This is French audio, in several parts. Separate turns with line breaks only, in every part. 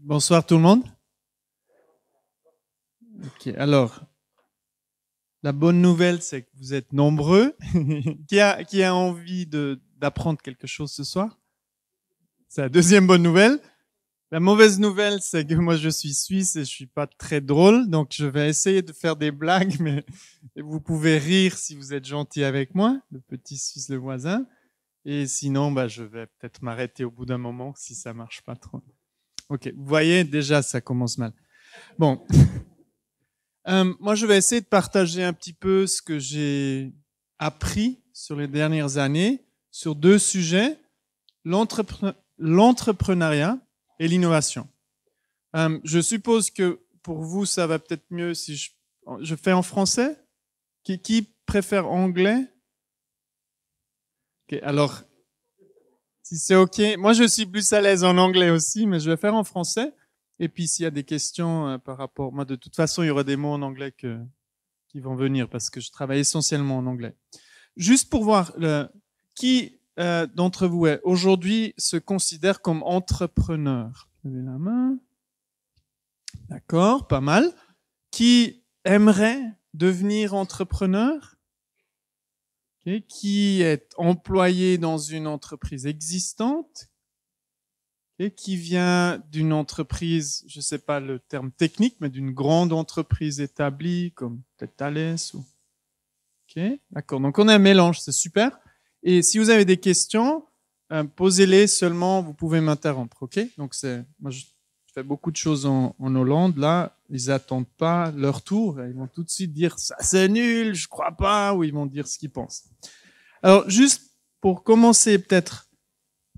Bonsoir tout le monde. Ok, alors, la bonne nouvelle, c'est que vous êtes nombreux. qui, a, qui a envie d'apprendre quelque chose ce soir C'est la deuxième bonne nouvelle. La mauvaise nouvelle, c'est que moi je suis suisse et je suis pas très drôle, donc je vais essayer de faire des blagues, mais vous pouvez rire si vous êtes gentil avec moi, le petit suisse le voisin. Et sinon, bah, je vais peut-être m'arrêter au bout d'un moment si ça marche pas trop. Ok, vous voyez, déjà, ça commence mal. Bon. Euh, moi, je vais essayer de partager un petit peu ce que j'ai appris sur les dernières années sur deux sujets, l'entrepreneuriat et l'innovation. Euh, je suppose que pour vous, ça va peut-être mieux si je, fais en français. Qui, qui préfère anglais alors, si c'est OK, moi je suis plus à l'aise en anglais aussi, mais je vais faire en français. Et puis s'il y a des questions euh, par rapport, moi de toute façon, il y aura des mots en anglais qui vont venir parce que je travaille essentiellement en anglais. Juste pour voir qui euh, d'entre vous est aujourd'hui se considère comme entrepreneur. Levez la main. D'accord, pas mal. Qui aimerait devenir entrepreneur qui est employé dans une entreprise existante, et qui vient d'une entreprise, je ne sais pas le terme technique, mais d'une grande entreprise établie comme Thales ou... Ok, d'accord. Donc on a un mélange, c'est super. Et si vous avez des questions, euh, posez-les seulement. Vous pouvez m'interrompre, ok Donc c'est, moi je fais beaucoup de choses en, en Hollande là ils attendent pas leur tour. Ils vont tout de suite dire ça c'est nul, je crois pas, ou ils vont dire ce qu'ils pensent. Alors juste pour commencer, peut-être,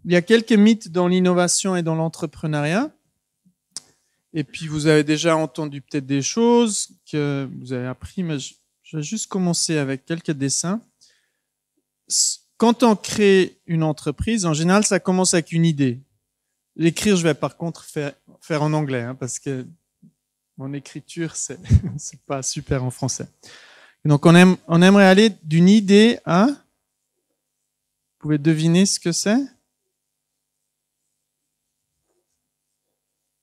il y a quelques mythes dans l'innovation et dans l'entrepreneuriat. Et puis vous avez déjà entendu peut-être des choses que vous avez appris, mais je, vais juste commencer avec quelques dessins. Quand on crée une entreprise, en général, ça commence avec une idée. L'écrire, je vais par contre faire, faire en anglais, hein, parce que mon écriture, c'est n'est pas super en français. Donc on, on aimerait aller d'une idée à... Vous pouvez deviner ce que c'est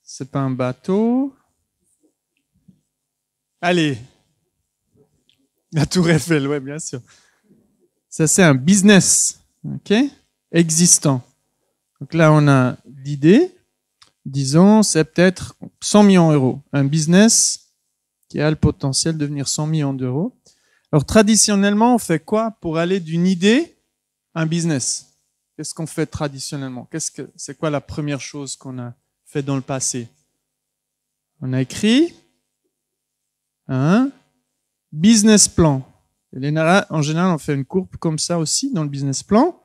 C'est pas un bateau. Allez,
la Tour Eiffel,
oui, bien sûr. Ça, c'est un business ok, existant. Donc là, on a l'idée. Disons, c'est peut-être 100 millions d'euros, un business qui a le potentiel de devenir 100 millions d'euros. Alors traditionnellement, on fait quoi pour aller d'une idée à un business Qu'est-ce qu'on fait traditionnellement Qu'est-ce que c'est quoi la première chose qu'on a fait dans le passé On a écrit un business plan. Et en général, on fait une courbe comme ça aussi dans le business plan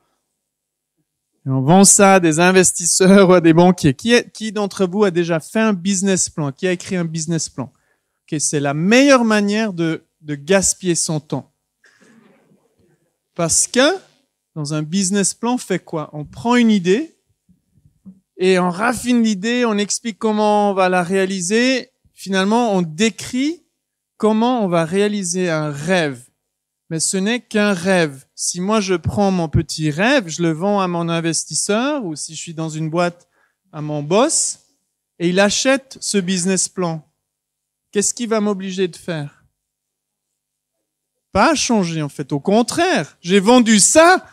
on vend ça à des investisseurs ou à des banquiers. Qui, qui d'entre vous a déjà fait un business plan Qui a écrit un business plan okay, C'est la meilleure manière de, de gaspiller son temps. Parce que dans un business plan, on fait quoi On prend une idée et on raffine l'idée, on explique comment on va la réaliser. Finalement, on décrit comment on va réaliser un rêve mais ce n'est qu'un rêve. Si moi je prends mon petit rêve, je le vends à mon investisseur ou si je suis dans une boîte à mon boss et il achète ce business plan, qu'est-ce qui va m'obliger de faire Pas changer en fait, au contraire. J'ai vendu ça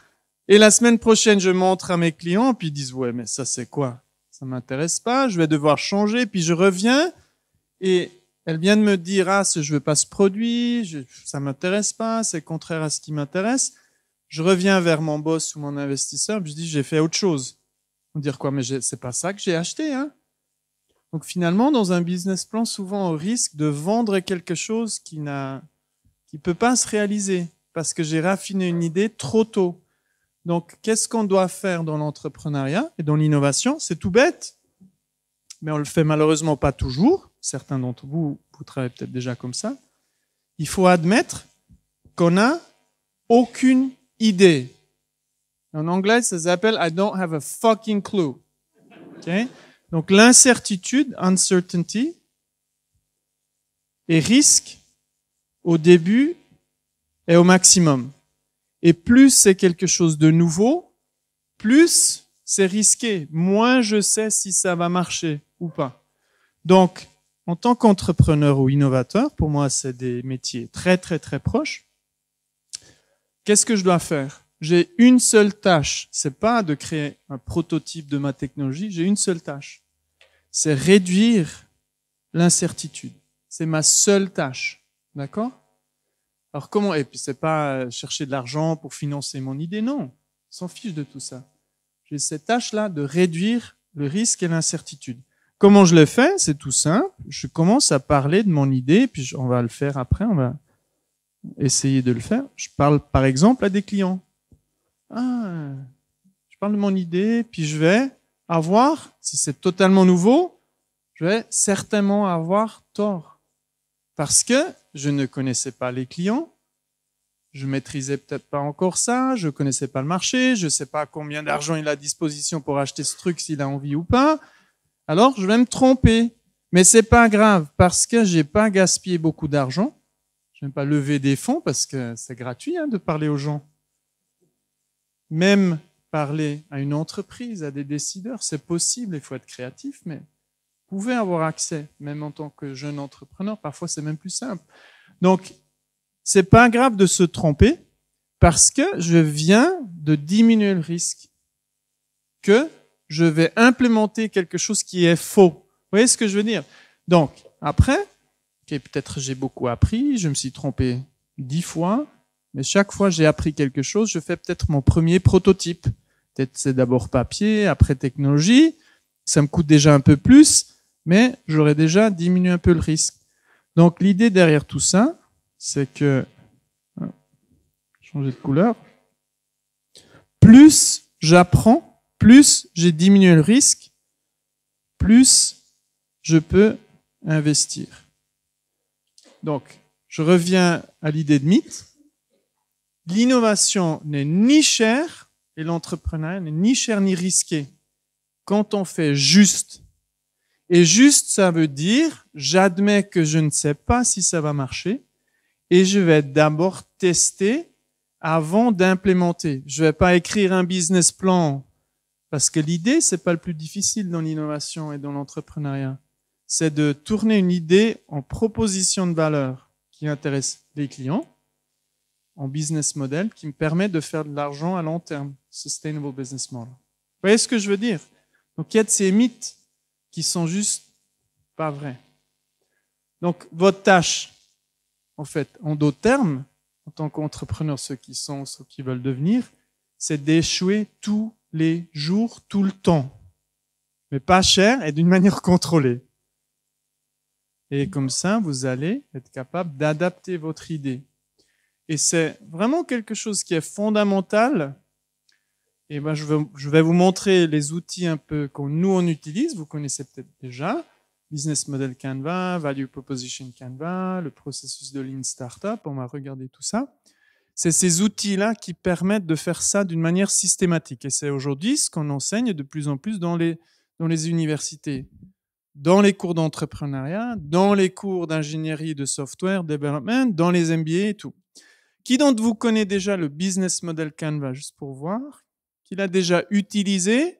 et la semaine prochaine je montre à mes clients puis ils disent ouais mais ça c'est quoi Ça m'intéresse pas, je vais devoir changer puis je reviens et elle vient de me dire, ah, je veux pas ce produit, je, ça m'intéresse pas, c'est contraire à ce qui m'intéresse. Je reviens vers mon boss ou mon investisseur, je dis, j'ai fait autre chose. On dire quoi, mais c'est pas ça que j'ai acheté, hein. Donc finalement, dans un business plan, souvent on risque de vendre quelque chose qui n'a, qui peut pas se réaliser parce que j'ai raffiné une idée trop tôt. Donc, qu'est-ce qu'on doit faire dans l'entrepreneuriat et dans l'innovation C'est tout bête, mais on le fait malheureusement pas toujours certains d'entre vous, vous travaillez peut-être déjà comme ça, il faut admettre qu'on n'a aucune idée. En anglais, ça s'appelle I don't have a fucking clue. Donc l'incertitude, uncertainty, et risque au début et au maximum. Et plus c'est quelque chose de nouveau, plus c'est risqué. Moins je sais si ça va marcher ou pas. Donc, en tant qu'entrepreneur ou innovateur, pour moi, c'est des métiers très, très, très proches. Qu'est-ce que je dois faire J'ai une seule tâche. C'est pas de créer un prototype de ma technologie. J'ai une seule tâche. C'est réduire l'incertitude. C'est ma seule tâche. D'accord Alors comment Et puis c'est pas euh, chercher de l'argent pour financer mon idée. Non, s'en fiche de tout ça. J'ai cette tâche-là de réduire le risque et l'incertitude. Comment je le fais C'est tout simple. Je commence à parler de mon idée, puis on va le faire après, on va essayer de le faire. Je parle par exemple à des clients. Ah, je parle de mon idée, puis je vais avoir, si c'est totalement nouveau, je vais certainement avoir tort. Parce que je ne connaissais pas les clients, je maîtrisais peut-être pas encore ça, je connaissais pas le marché, je ne sais pas combien d'argent il a à disposition pour acheter ce truc s'il a envie ou pas, alors je vais me tromper. Mais c'est pas grave parce que j'ai pas gaspillé beaucoup d'argent. Je n'ai pas lever des fonds parce que c'est gratuit hein, de parler aux gens. Même parler à une entreprise, à des décideurs, c'est possible. Il faut être créatif, mais vous pouvez avoir accès, même en tant que jeune entrepreneur. Parfois, c'est même plus simple. Donc, c'est pas grave de se tromper parce que je viens de diminuer le risque que je vais implémenter quelque chose qui est faux. Vous voyez ce que je veux dire Donc, après, peut-être j'ai beaucoup appris, je me suis trompé dix fois, mais chaque fois j'ai appris quelque chose, je fais peut-être mon premier prototype. Peut-être c'est d'abord papier, après technologie, ça me coûte déjà un peu plus, mais j'aurais déjà diminué un peu le risque. Donc l'idée derrière tout ça, c'est que hein, changer de couleur, plus j'apprends, plus j'ai diminué le risque, plus je peux investir. Donc, je reviens à l'idée de mythe. L'innovation n'est ni chère et l'entrepreneuriat n'est ni cher ni risqué quand on fait juste. Et juste, ça veut dire, j'admets que je ne sais pas si ça va marcher et je vais d'abord tester avant d'implémenter. Je ne vais pas écrire un business plan parce que l'idée, c'est pas le plus difficile dans l'innovation et dans l'entrepreneuriat. C'est de tourner une idée en proposition de valeur qui intéresse les clients, en business model qui me permet de faire de l'argent à long terme. Sustainable business model. Vous voyez ce que je veux dire? Donc, il y a de ces mythes qui sont juste pas vrais. Donc, votre tâche, en fait, en d'autres termes, en tant qu'entrepreneur, ceux qui sont, ceux qui veulent devenir, c'est d'échouer tout les jours, tout le temps, mais pas cher et d'une manière contrôlée. Et comme ça, vous allez être capable d'adapter votre idée. Et c'est vraiment quelque chose qui est fondamental. Et ben, je, vais, vous montrer les outils un peu qu'on nous on utilise. Vous connaissez peut-être déjà Business Model Canva, Value Proposition Canva, le processus de Lean Startup. On va regarder tout ça c'est ces outils-là qui permettent de faire ça d'une manière systématique. Et c'est aujourd'hui ce qu'on enseigne de plus en plus dans les, dans les universités, dans les cours d'entrepreneuriat, dans les cours d'ingénierie de software, development, dans les MBA et tout. Qui d'entre vous connaît déjà le business model Canva, juste pour voir Qui l'a déjà utilisé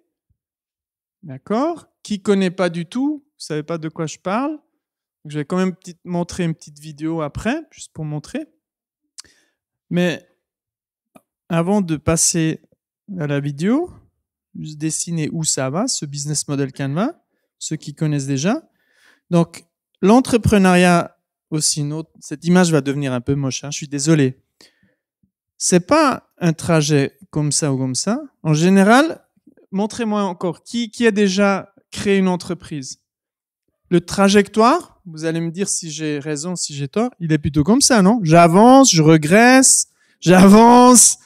D'accord Qui connaît pas du tout Vous savez pas de quoi je parle Je vais quand même montrer une petite vidéo après, juste pour montrer. Mais avant de passer à la vidéo, je dessiner où ça va, ce business model Canva, ceux qui connaissent déjà. Donc, l'entrepreneuriat aussi, cette image va devenir un peu moche, hein, je suis désolé. C'est pas un trajet comme ça ou comme ça. En général, montrez-moi encore qui, qui a déjà créé une entreprise le trajectoire, vous allez me dire si j'ai raison, si j'ai tort, il est plutôt comme ça, non J'avance, je regresse, j'avance,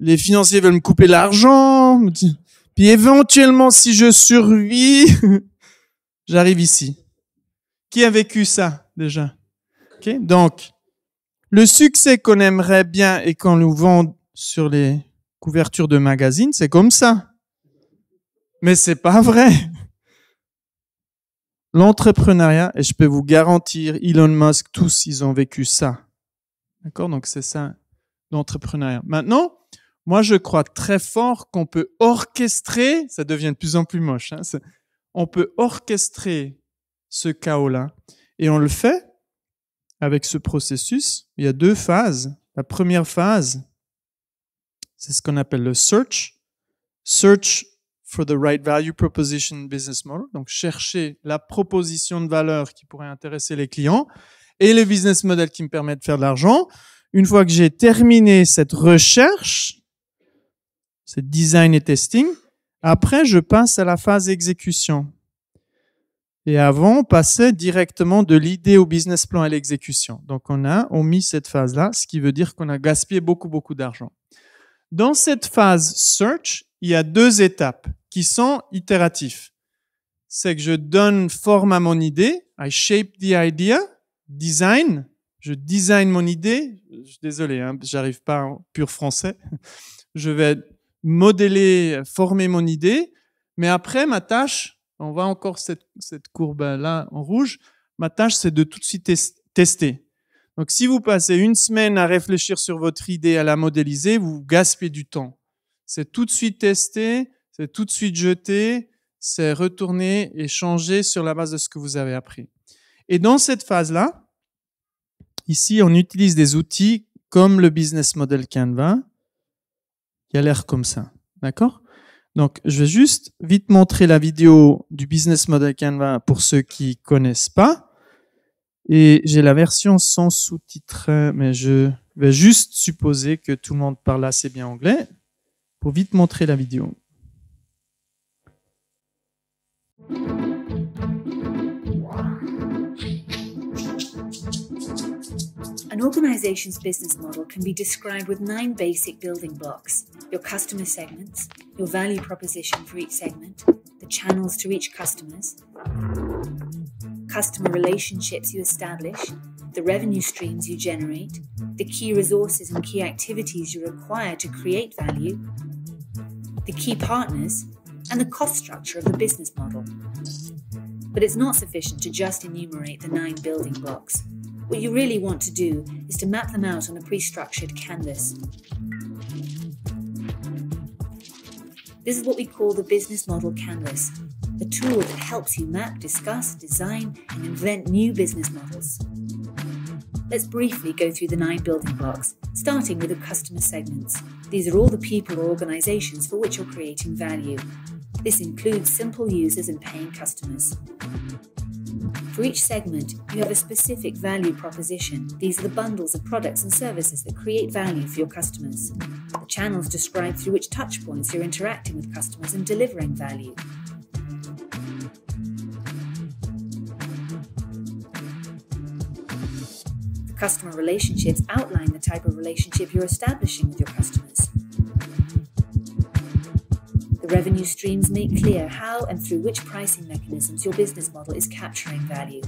les financiers veulent me couper l'argent, puis éventuellement, si je survis, j'arrive ici. Qui a vécu ça déjà okay Donc, le succès qu'on aimerait bien et qu'on nous vend sur les couvertures de magazines, c'est comme ça. Mais c'est pas vrai l'entrepreneuriat, et je peux vous garantir, Elon Musk, tous, ils ont vécu ça. D'accord Donc c'est ça, l'entrepreneuriat. Maintenant, moi, je crois très fort qu'on peut orchestrer, ça devient de plus en plus moche, hein, on peut orchestrer ce chaos-là. Et on le fait avec ce processus. Il y a deux phases. La première phase, c'est ce qu'on appelle le search. Search, for the right value proposition business model, donc chercher la proposition de valeur qui pourrait intéresser les clients et le business model qui me permet de faire de l'argent. Une fois que j'ai terminé cette recherche, cette design et testing, après je passe à la phase exécution. Et avant, on passait directement de l'idée au business plan à l'exécution. Donc on a omis cette phase-là, ce qui veut dire qu'on a gaspillé beaucoup, beaucoup d'argent. Dans cette phase search, il y a deux étapes qui sont itératives. C'est que je donne forme à mon idée, I shape the idea, design, je design mon idée, désolé, hein, j'arrive pas en pur français, je vais modeler, former mon idée, mais après ma tâche, on voit encore cette, cette courbe-là en rouge, ma tâche c'est de tout de suite tester. Donc si vous passez une semaine à réfléchir sur votre idée, à la modéliser, vous gaspillez du temps c'est tout de suite testé, c'est tout de suite jeté, c'est retourné et changé sur la base de ce que vous avez appris. Et dans cette phase-là, ici, on utilise des outils comme le business model Canva, qui a l'air comme ça. D'accord Donc, je vais juste vite montrer la vidéo du business model Canva pour ceux qui connaissent pas. Et j'ai la version sans sous-titres, mais je vais juste supposer que tout le monde parle assez bien anglais. pour vite montrer la vidéo.
An organization's business model can be described with nine basic building blocks your customer segments, your value proposition for each segment, the channels to reach customers, customer relationships you establish, the revenue streams you generate, the key resources and key activities you require to create value, the key partners, and the cost structure of the business model. But it's not sufficient to just enumerate the nine building blocks. What you really want to do is to map them out on a pre structured canvas. This is what we call the business model canvas, a tool that helps you map, discuss, design, and invent new business models let's briefly go through the nine building blocks, starting with the customer segments. These are all the people or organizations for which you're creating value. This includes simple users and paying customers. For each segment, you have a specific value proposition. These are the bundles of products and services that create value for your customers. The channels describe through which touchpoints you're interacting with customers and delivering value. Customer relationships outline the type of relationship you're establishing with your customers. The revenue streams make clear how and through which pricing mechanisms your business model is capturing value.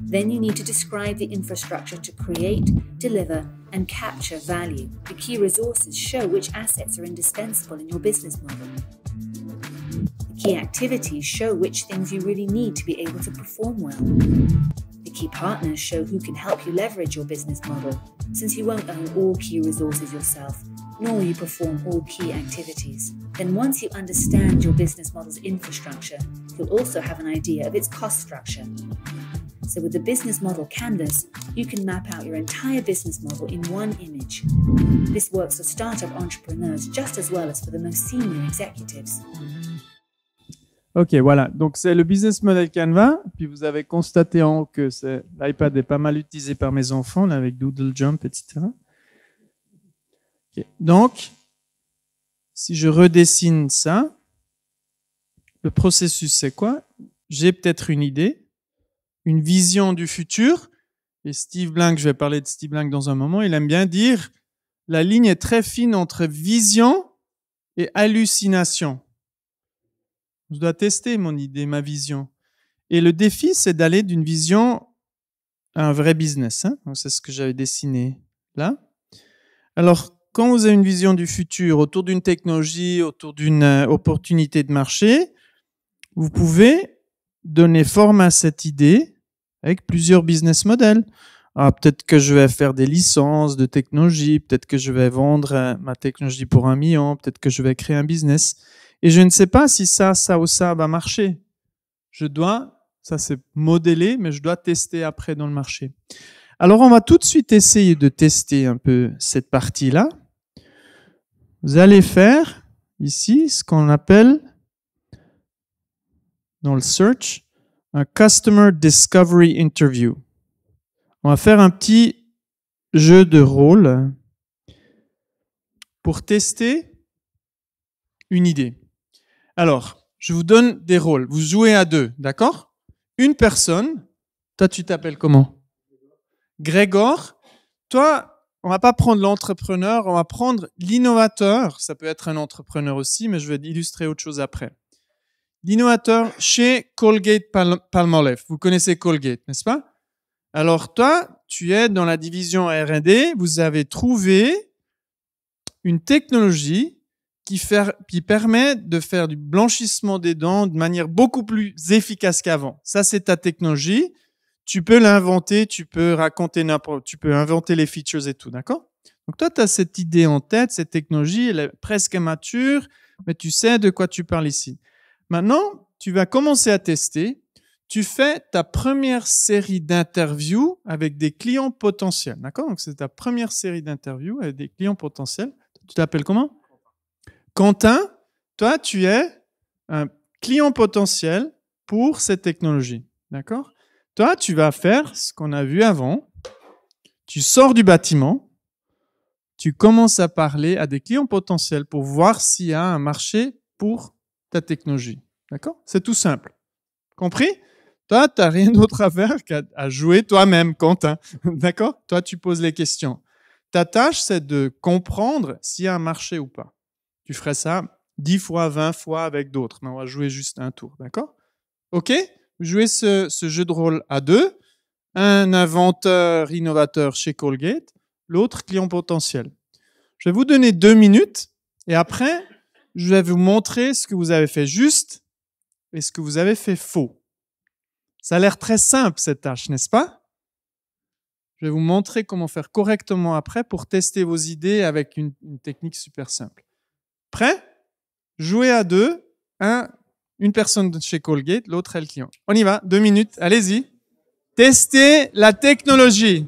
Then you need to describe the infrastructure to create, deliver, and capture value. The key resources show which assets are indispensable in your business model. The key activities show which things you really need to be able to perform well. The key partners show who can help you leverage your business model, since you won't own all key resources yourself, nor will you perform all key activities. Then, once you understand your business model's infrastructure, you'll also have an idea of its cost structure. So, with the business model canvas, you can map out your entire business model in one image. This works for startup entrepreneurs just as well as for the most senior executives.
Ok, voilà. Donc c'est le business model Canva. Puis vous avez constaté en haut que l'iPad est pas mal utilisé par mes enfants, là, avec Doodle Jump, etc. Donc, si je redessine ça, le processus c'est quoi J'ai peut-être une idée, une vision du futur. Et Steve Blank, je vais parler de Steve Blank dans un moment, il aime bien dire la ligne est très fine entre vision et hallucination. Je dois tester mon idée, ma vision. Et le défi, c'est d'aller d'une vision à un vrai business. Hein. c'est ce que j'avais dessiné là. Alors, quand vous avez une vision du futur autour d'une technologie, autour d'une euh, opportunité de marché, vous pouvez donner forme à cette idée avec plusieurs business models. Ah, peut-être que je vais faire des licences de technologie, peut-être que je vais vendre euh, ma technologie pour un million, peut-être que je vais créer un business. Et je ne sais pas si ça, ça ou ça va marcher. Je dois, ça c'est modélé, mais je dois tester après dans le marché. Alors on va tout de suite essayer de tester un peu cette partie-là. Vous allez faire ici ce qu'on appelle dans le search un Customer Discovery Interview. On va faire un petit jeu de rôle pour tester une idée. Alors, je vous donne des rôles. Vous jouez à deux, d'accord Une personne, toi tu t'appelles comment Grégor, toi, on va pas prendre l'entrepreneur, on va prendre l'innovateur. Ça peut être un entrepreneur aussi, mais je vais illustrer autre chose après. L'innovateur chez Colgate Palmolive. Vous connaissez Colgate, n'est-ce pas Alors toi, tu es dans la division R&D. Vous avez trouvé une technologie qui, faire, qui permet de faire du blanchissement des dents de manière beaucoup plus efficace qu'avant. Ça, c'est ta technologie. Tu peux l'inventer, tu peux raconter n'importe, tu peux inventer les features et tout, d'accord Donc toi, tu as cette idée en tête, cette technologie, elle est presque mature, mais tu sais de quoi tu parles ici. Maintenant, tu vas commencer à tester. Tu fais ta première série d'interviews avec des clients potentiels, d'accord Donc c'est ta première série d'interviews avec des clients potentiels. Tu t'appelles comment Quentin, toi, tu es un client potentiel pour cette technologie. D'accord Toi, tu vas faire ce qu'on a vu avant. Tu sors du bâtiment, tu commences à parler à des clients potentiels pour voir s'il y a un marché pour ta technologie. D'accord C'est tout simple. Compris Toi, tu n'as rien d'autre à faire qu'à jouer toi-même, Quentin. D'accord Toi, tu poses les questions. Ta tâche, c'est de comprendre s'il y a un marché ou pas. Tu ferais ça 10 fois, 20 fois avec d'autres. on va jouer juste un tour, d'accord OK Vous jouez ce, jeu de rôle à deux. Un inventeur, innovateur chez Colgate, l'autre client potentiel. Je vais vous donner deux minutes et après, je vais vous montrer ce que vous avez fait juste et ce que vous avez fait faux. Ça a l'air très simple cette tâche, n'est-ce pas Je vais vous montrer comment faire correctement après pour tester vos idées avec une technique super simple. Prêt Jouer à deux. Un, une personne chez Colgate, l'autre elle client. On y va, deux minutes, allez-y. Testez la technologie.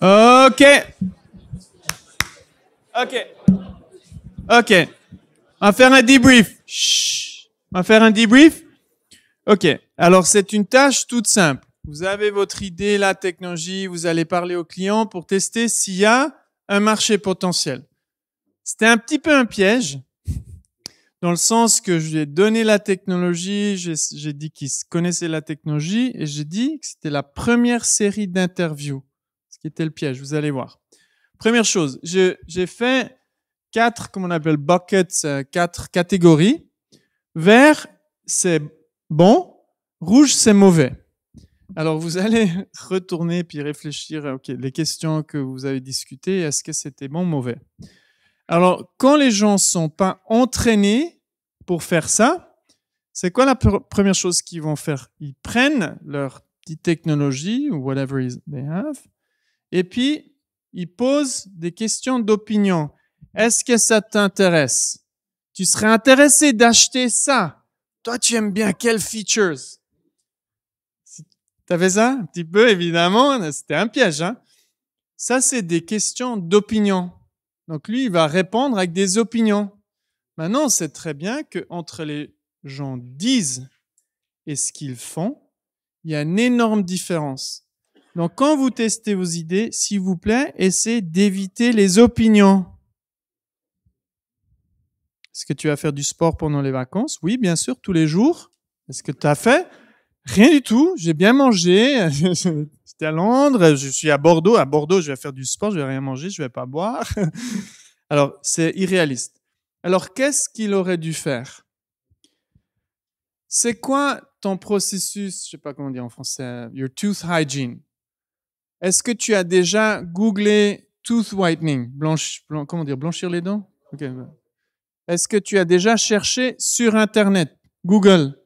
Ok. Ok. Ok. On va faire un debrief On va faire un debrief OK. Alors, c'est une tâche toute simple. Vous avez votre idée, la technologie, vous allez parler au client pour tester s'il y a un marché potentiel. C'était un petit peu un piège, dans le sens que je lui ai donné la technologie, j'ai dit qu'il connaissait la technologie et j'ai dit que c'était la première série d'interviews, ce qui était le piège, vous allez voir. Première chose, j'ai fait quatre, comme on appelle, buckets, euh, quatre catégories. Vert, c'est bon. Rouge, c'est mauvais. Alors, vous allez retourner puis réfléchir, euh, OK, les questions que vous avez discutées, est-ce que c'était bon ou mauvais? Alors, quand les gens sont pas entraînés pour faire ça, c'est quoi la première chose qu'ils vont faire? Ils prennent leur petite technologie ou whatever they have, et puis ils posent des questions d'opinion. Est-ce que ça t'intéresse? Tu serais intéressé d'acheter ça. Toi, tu aimes bien quelles features? T'avais ça? Un petit peu, évidemment. C'était un piège, hein. Ça, c'est des questions d'opinion. Donc lui, il va répondre avec des opinions. Maintenant, on sait très bien que entre les gens disent et ce qu'ils font, il y a une énorme différence. Donc quand vous testez vos idées, s'il vous plaît, essayez d'éviter les opinions. Est-ce que tu vas faire du sport pendant les vacances Oui, bien sûr, tous les jours. Est-ce que tu as fait Rien du tout. J'ai bien mangé. J'étais à Londres, je suis à Bordeaux. À Bordeaux, je vais faire du sport, je vais rien manger, je vais pas boire. Alors, c'est irréaliste. Alors, qu'est-ce qu'il aurait dû faire C'est quoi ton processus, je sais pas comment dire en français, euh, your tooth hygiene Est-ce que tu as déjà googlé tooth whitening, comment dire, blanchir les dents Ok. Est-ce que tu as déjà cherché sur Internet, Google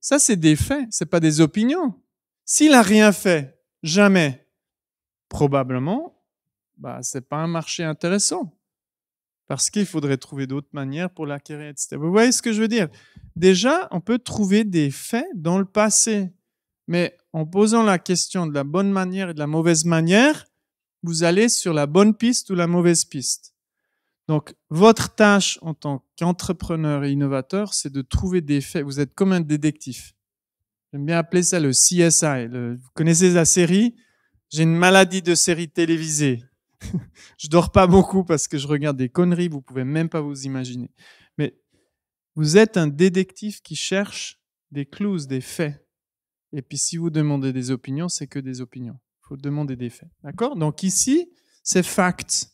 Ça, c'est des faits, n'est pas des opinions. S'il a rien fait, jamais, probablement, bah, c'est pas un marché intéressant. Parce qu'il faudrait trouver d'autres manières pour l'acquérir, etc. Vous voyez ce que je veux dire Déjà, on peut trouver des faits dans le passé. Mais en posant la question de la bonne manière et de la mauvaise manière, vous allez sur la bonne piste ou la mauvaise piste. Donc, votre tâche en tant qu'entrepreneur et innovateur, c'est de trouver des faits. Vous êtes comme un détective. J'aime bien appeler ça le CSI. vous connaissez la série J'ai une maladie de série télévisée. je dors pas beaucoup parce que je regarde des conneries, vous pouvez même pas vous imaginer. Mais vous êtes un détective qui cherche des clues, des faits. Et puis si vous demandez des opinions, c'est que des opinions. Il faut demander des faits. D'accord Donc ici, c'est facts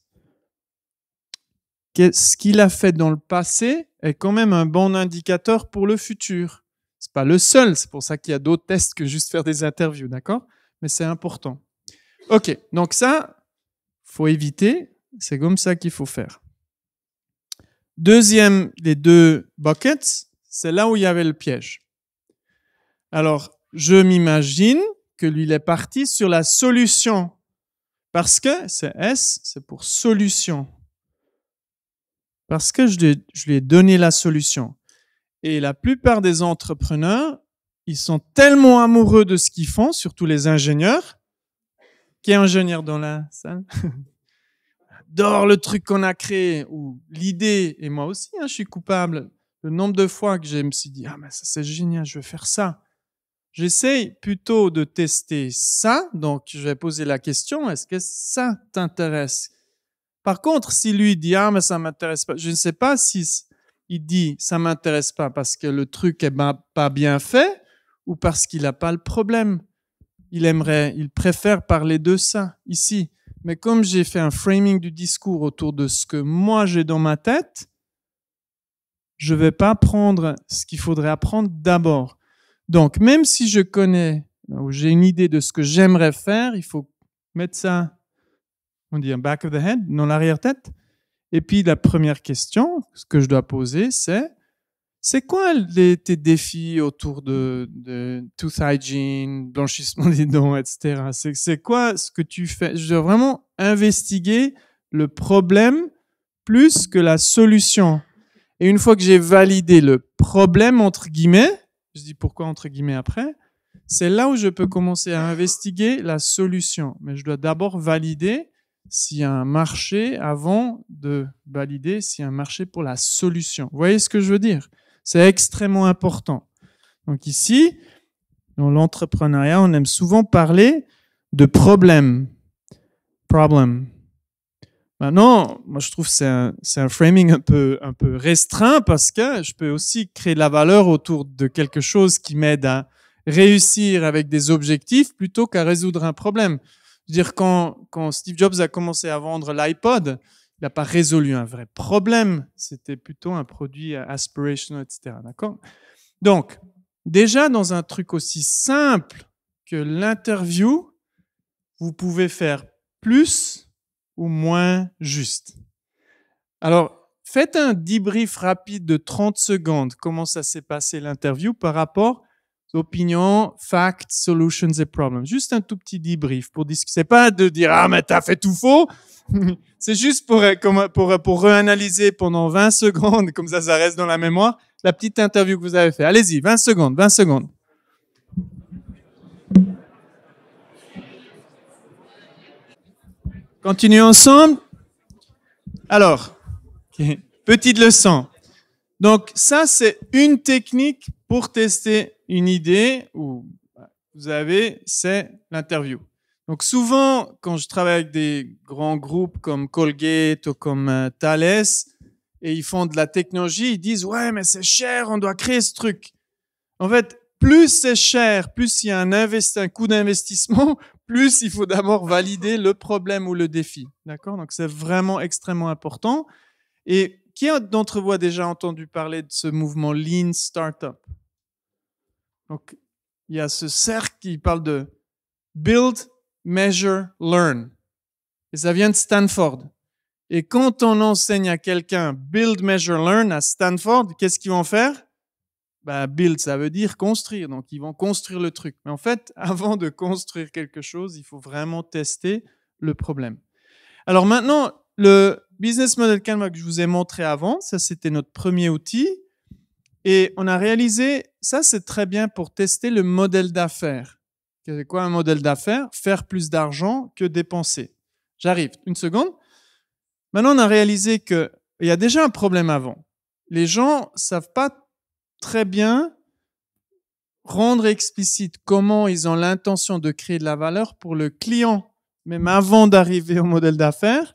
ce qu'il a fait dans le passé est quand même un bon indicateur pour le futur. C'est pas le seul, c'est pour ça qu'il y a d'autres tests que juste faire des interviews, d'accord Mais c'est important. Ok, donc ça, faut éviter. C'est comme ça qu'il faut faire. Deuxième, des deux buckets, c'est là où il y avait le piège. Alors, je m'imagine que lui, il est parti sur la solution. Parce que c'est S, c'est pour solution parce que je, je lui ai donné la solution. Et la plupart des entrepreneurs, ils sont tellement amoureux de ce qu'ils font, surtout les ingénieurs. Qui est ingénieur dans la salle Dors le truc qu'on a créé ou l'idée. Et moi aussi, hein, je suis coupable. Le nombre de fois que je me suis dit, ah, mais ça c'est génial, je vais faire ça. J'essaye plutôt de tester ça. Donc, je vais poser la question, est-ce que ça t'intéresse par contre, si lui dit, ah, mais ça m'intéresse pas, je ne sais pas si il dit, ça m'intéresse pas parce que le truc est ben, pas bien fait ou parce qu'il n'a pas le problème. Il aimerait, il préfère parler de ça ici. Mais comme j'ai fait un framing du discours autour de ce que moi j'ai dans ma tête, je ne vais pas prendre ce qu'il faudrait apprendre d'abord. Donc, même si je connais ou j'ai une idée de ce que j'aimerais faire, il faut mettre ça on dit un back of the head, non l'arrière-tête. Et puis la première question, ce que je dois poser, c'est c'est quoi tes défis autour de, de tooth hygiene, blanchissement des dents, etc. C'est quoi ce que tu fais Je dois vraiment investiguer le problème plus que la solution. Et une fois que j'ai validé le problème, entre guillemets, je dis pourquoi entre guillemets après, c'est là où je peux commencer à investiguer la solution. Mais je dois d'abord valider s'il y a un marché avant de valider s'il y a un marché pour la solution. Vous voyez ce que je veux dire C'est extrêmement important. Donc ici, dans l'entrepreneuriat, on aime souvent parler de problème. Problem. Maintenant, moi je trouve que c'est un, framing un peu, un peu restreint parce que je peux aussi créer de la valeur autour de quelque chose qui m'aide à réussir avec des objectifs plutôt qu'à résoudre un problème. Je veux dire, quand, Steve Jobs a commencé à vendre l'iPod, il n'a pas résolu un vrai problème. C'était plutôt un produit euh, aspirational, etc. D'accord Donc, déjà dans un truc aussi simple que l'interview, vous pouvez faire plus ou moins juste. Alors, faites un debrief rapide de 30 secondes. Comment ça s'est passé l'interview par rapport opinions, facts, solutions et problems. Juste un tout petit débrief pour discuter. C'est pas de dire ah mais t'as fait tout faux. c'est juste pour euh, pour euh, pour, réanalyser pendant 20 secondes comme ça ça reste dans la mémoire la petite interview que vous avez fait. Allez-y, 20 secondes, 20 secondes. Continuons ensemble. Alors, petite leçon. Donc ça c'est une technique pour tester une idée ou bah, vous avez, c'est l'interview. Donc souvent, quand je travaille avec des grands groupes comme Colgate ou comme euh, Thales, et ils font de la technologie, ils disent, ouais, mais c'est cher, on doit créer ce truc. En fait, plus c'est cher, plus il y a un, un coût d'investissement, plus il faut d'abord valider le problème ou le défi. D'accord Donc c'est vraiment extrêmement important. Et qui d'entre vous a déjà entendu parler de ce mouvement Lean Startup donc, il y a ce cercle qui parle de build, measure, learn. Et ça vient de Stanford. Et quand on enseigne à quelqu'un build, measure, learn à Stanford, qu'est-ce qu'ils vont faire bah, Build, ça veut dire construire. Donc, ils vont construire le truc. Mais en fait, avant de construire quelque chose, il faut vraiment tester le problème. Alors maintenant, le business model Canva que je vous ai montré avant, ça c'était notre premier outil. Et on a réalisé, ça c'est très bien pour tester le modèle d'affaires. C'est quoi un modèle d'affaires Faire plus d'argent que dépenser. J'arrive, une seconde. Maintenant, on a réalisé qu'il y a déjà un problème avant. Les gens ne savent pas très bien rendre explicite comment ils ont l'intention de créer de la valeur pour le client, même avant d'arriver au modèle d'affaires,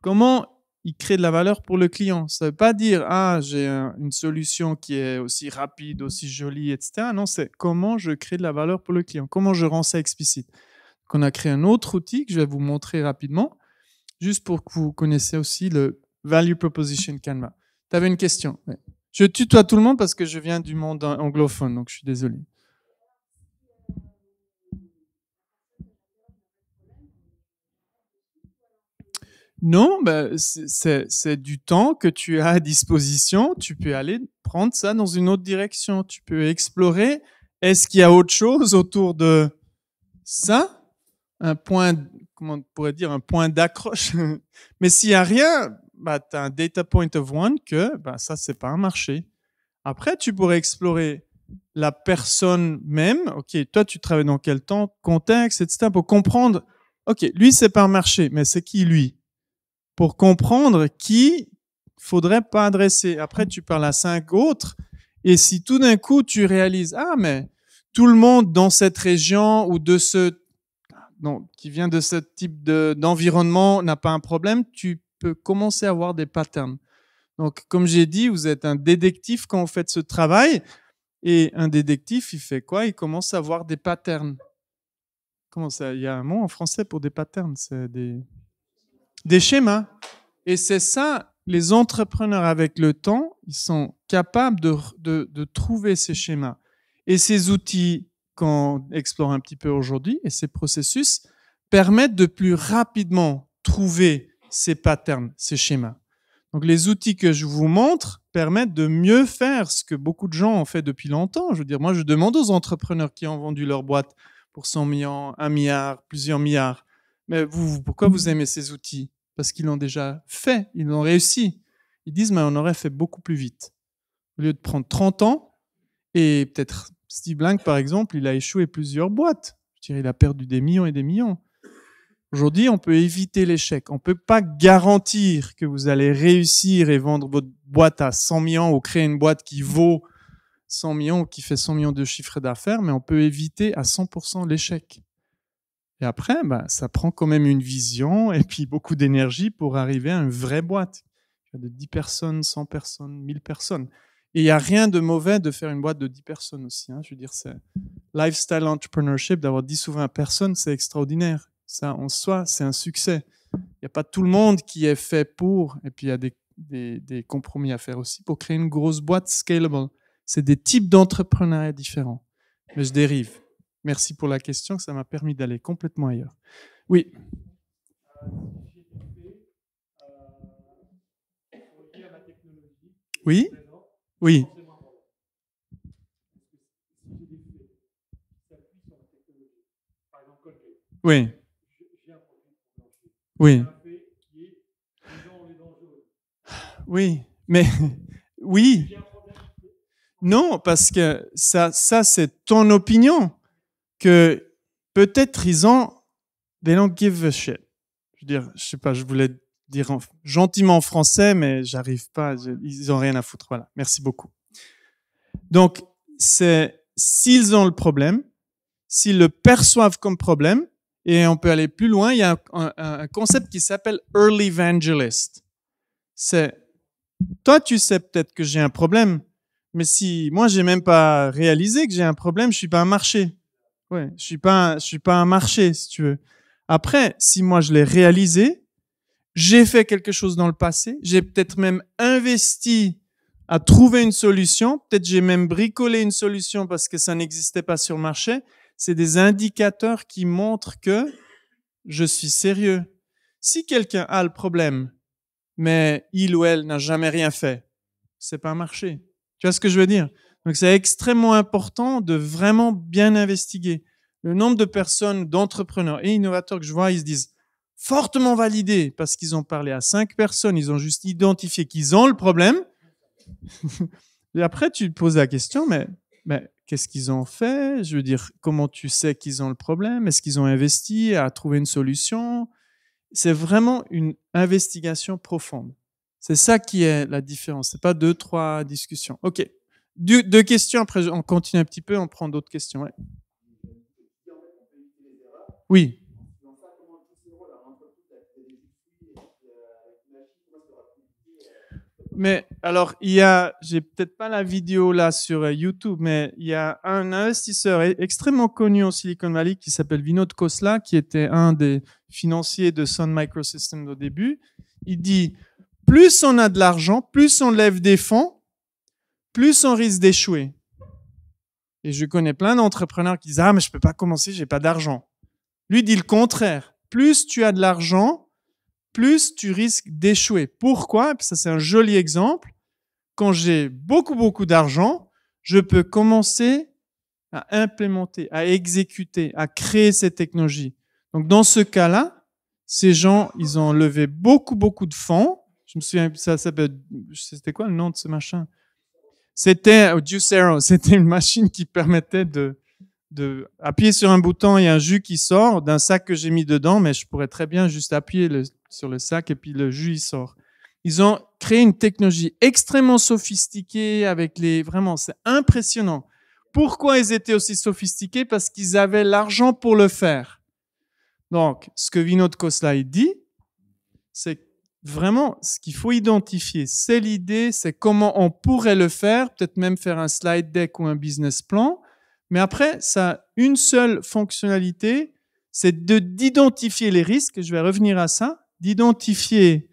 comment il crée de la valeur pour le client. Ça ne veut pas dire, ah, j'ai une solution qui est aussi rapide, aussi jolie, etc. Non, c'est comment je crée de la valeur pour le client, comment je rends ça explicite. Donc, on a créé un autre outil que je vais vous montrer rapidement, juste pour que vous connaissiez aussi le Value Proposition Canva. Tu avais une question. Je tutoie tout le monde parce que je viens du monde anglophone, donc je suis désolé. Non, bah, c'est du temps que tu as à disposition. Tu peux aller prendre ça dans une autre direction. Tu peux explorer. Est-ce qu'il y a autre chose autour de ça Un point, comment on pourrait dire, un point d'accroche. Mais s'il n'y a rien, bah, tu as un data point of one que bah, ça, c'est pas un marché. Après, tu pourrais explorer la personne même. OK, toi, tu travailles dans quel temps, contexte, etc. pour comprendre. OK, lui, c'est pas un marché, mais c'est qui lui pour comprendre qui faudrait pas adresser. Après, tu parles à cinq autres. Et si tout d'un coup, tu réalises, ah, mais tout le monde dans cette région ou de ce, non, qui vient de ce type d'environnement n'a pas un problème, tu peux commencer à voir des patterns. Donc, comme j'ai dit, vous êtes un détective quand vous faites ce travail. Et un détective, il fait quoi Il commence à voir des patterns. Comment ça Il y a un mot en français pour des patterns, c'est des des schémas. Et c'est ça, les entrepreneurs avec le temps, ils sont capables de, trouver ces schémas. Et ces outils qu'on explore un petit peu aujourd'hui et ces processus permettent de plus rapidement trouver ces patterns, ces schémas. Donc les outils que je vous montre permettent de mieux faire ce que beaucoup de gens ont fait depuis longtemps. Je veux dire, moi je demande aux entrepreneurs qui ont vendu leur boîte pour 100 millions, 1 milliard, plusieurs milliards, mais vous, pourquoi vous aimez ces outils Parce qu'ils l'ont déjà fait, ils l'ont réussi. Ils disent, mais on aurait fait beaucoup plus vite. Au lieu de prendre 30 ans, et peut-être Steve Blank, par exemple, il a échoué plusieurs boîtes. Je dirais, il a perdu des millions et des millions. Aujourd'hui, on peut éviter l'échec. On ne peut pas garantir que vous allez réussir et vendre votre boîte à 100 millions ou créer une boîte qui vaut 100 millions ou qui fait 100 millions de chiffres d'affaires, mais on peut éviter à 100% l'échec. Et après, bah, ça prend quand même une vision et puis beaucoup d'énergie pour arriver à une vraie boîte. De 10 personnes, 100 personnes, 1000 personnes. Et il n'y a rien de mauvais de faire une boîte de 10 personnes aussi. Hein. Je veux dire, c'est lifestyle entrepreneurship, d'avoir 10 ou 20 personnes, c'est extraordinaire. Ça, en soi, c'est un succès. Il n'y a pas tout le monde qui est fait pour. Et puis, il y a des, des compromis à faire aussi pour créer une grosse boîte scalable. C'est des types d'entrepreneuriat différents. Mais je dérive. Merci pour la question, ça m'a permis d'aller complètement ailleurs. Oui. Euh, euh, oui. Oui. Oui. Oui. Oui, mais oui. Non, parce que ça, ça c'est ton opinion que peut-être ils ont they don't give a shit. Je veux dire, je sais pas, je voulais dire gentiment en français, mais j'arrive pas, ils ont rien à foutre. Voilà, merci beaucoup. Donc, c'est s'ils ont le problème, s'ils le perçoivent comme problème, et on peut aller plus loin, il y a un, concept qui s'appelle early evangelist. C'est toi, tu sais peut-être que j'ai un problème, mais si moi j'ai même pas réalisé que j'ai un problème, je suis pas un marché. Ouais, je suis pas, je suis pas un marché, si tu veux. Après, si moi je l'ai réalisé, j'ai fait quelque chose dans le passé, j'ai peut-être même investi à trouver une solution, peut-être j'ai même bricolé une solution parce que ça n'existait pas sur le marché. C'est des indicateurs qui montrent que je suis sérieux. Si quelqu'un a le problème, mais il ou elle n'a jamais rien fait, c'est pas un marché. Tu vois ce que je veux dire? Donc c'est extrêmement important de vraiment bien investiguer. Le nombre de personnes, d'entrepreneurs et innovateurs que je vois, ils se disent fortement validés parce qu'ils ont parlé à cinq personnes, ils ont juste identifié qu'ils ont le problème. et après, tu te poses la question, mais, mais qu'est-ce qu'ils ont fait Je veux dire, comment tu sais qu'ils ont le problème Est-ce qu'ils ont investi à trouver une solution C'est vraiment une investigation profonde. C'est ça qui est la différence. C'est pas deux, trois discussions. OK, deux, questions, après on continue un petit peu, on prend d'autres questions. Oui. Mais alors, il y a, j'ai peut-être pas la vidéo là sur euh, YouTube, mais il y a un investisseur e-, extrêmement connu en Silicon Valley qui s'appelle Vinod Khosla, qui était un des financiers de Sun Microsystems au début. Il dit, plus on a de l'argent, plus on lève des fonds, plus on risque d'échouer. Et je connais plein d'entrepreneurs qui disent Ah, mais je ne peux pas commencer, j'ai pas d'argent. Lui dit le contraire. Plus tu as de l'argent, plus tu risques d'échouer. Pourquoi Ça, c'est un joli exemple. Quand j'ai beaucoup, beaucoup d'argent, je peux commencer à implémenter, à exécuter, à créer ces technologies. Donc, dans ce cas-là, ces gens, ils ont levé beaucoup, beaucoup de fonds. Je me souviens, ça ça c'était quoi le nom de ce machin c'était oh hein, c'était une machine qui permettait de, de appuyer sur un bouton et un jus qui sort d'un sac que j'ai mis dedans, mais je pourrais très bien juste appuyer sur le sac et puis le jus il sort. Ils ont créé une technologie extrêmement sophistiquée avec les vraiment c'est impressionnant. Pourquoi ils étaient aussi sophistiqués Parce qu'ils avaient l'argent pour le faire. Donc, ce que Vinod Khosla dit, c'est vraiment, ce qu'il faut identifier, c'est l'idée, c'est comment on pourrait le faire, peut-être même faire un slide deck ou un business plan. Mais après, ça a une seule fonctionnalité, c'est de d'identifier les risques. Je vais revenir à ça. D'identifier,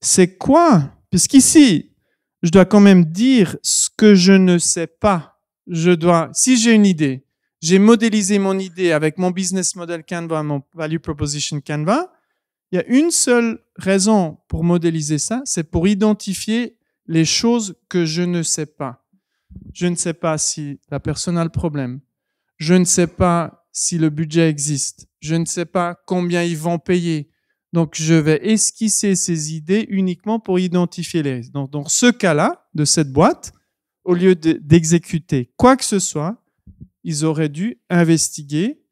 c'est quoi Puisqu'ici, je dois quand même dire ce que je ne sais pas. Je dois, si j'ai une idée, j'ai modélisé mon idée avec mon business model Canva, mon value proposition Canva. Il y a une seule raison pour modéliser ça, c'est pour identifier les choses que je ne sais pas. Je ne sais pas si la personne a le problème. Je ne sais pas si le budget existe. Je ne sais pas combien ils vont payer. Donc, je vais esquisser ces idées uniquement pour identifier les risques. Donc, dans ce cas-là, de cette boîte, au lieu d'exécuter quoi que ce soit, ils auraient dû investiguer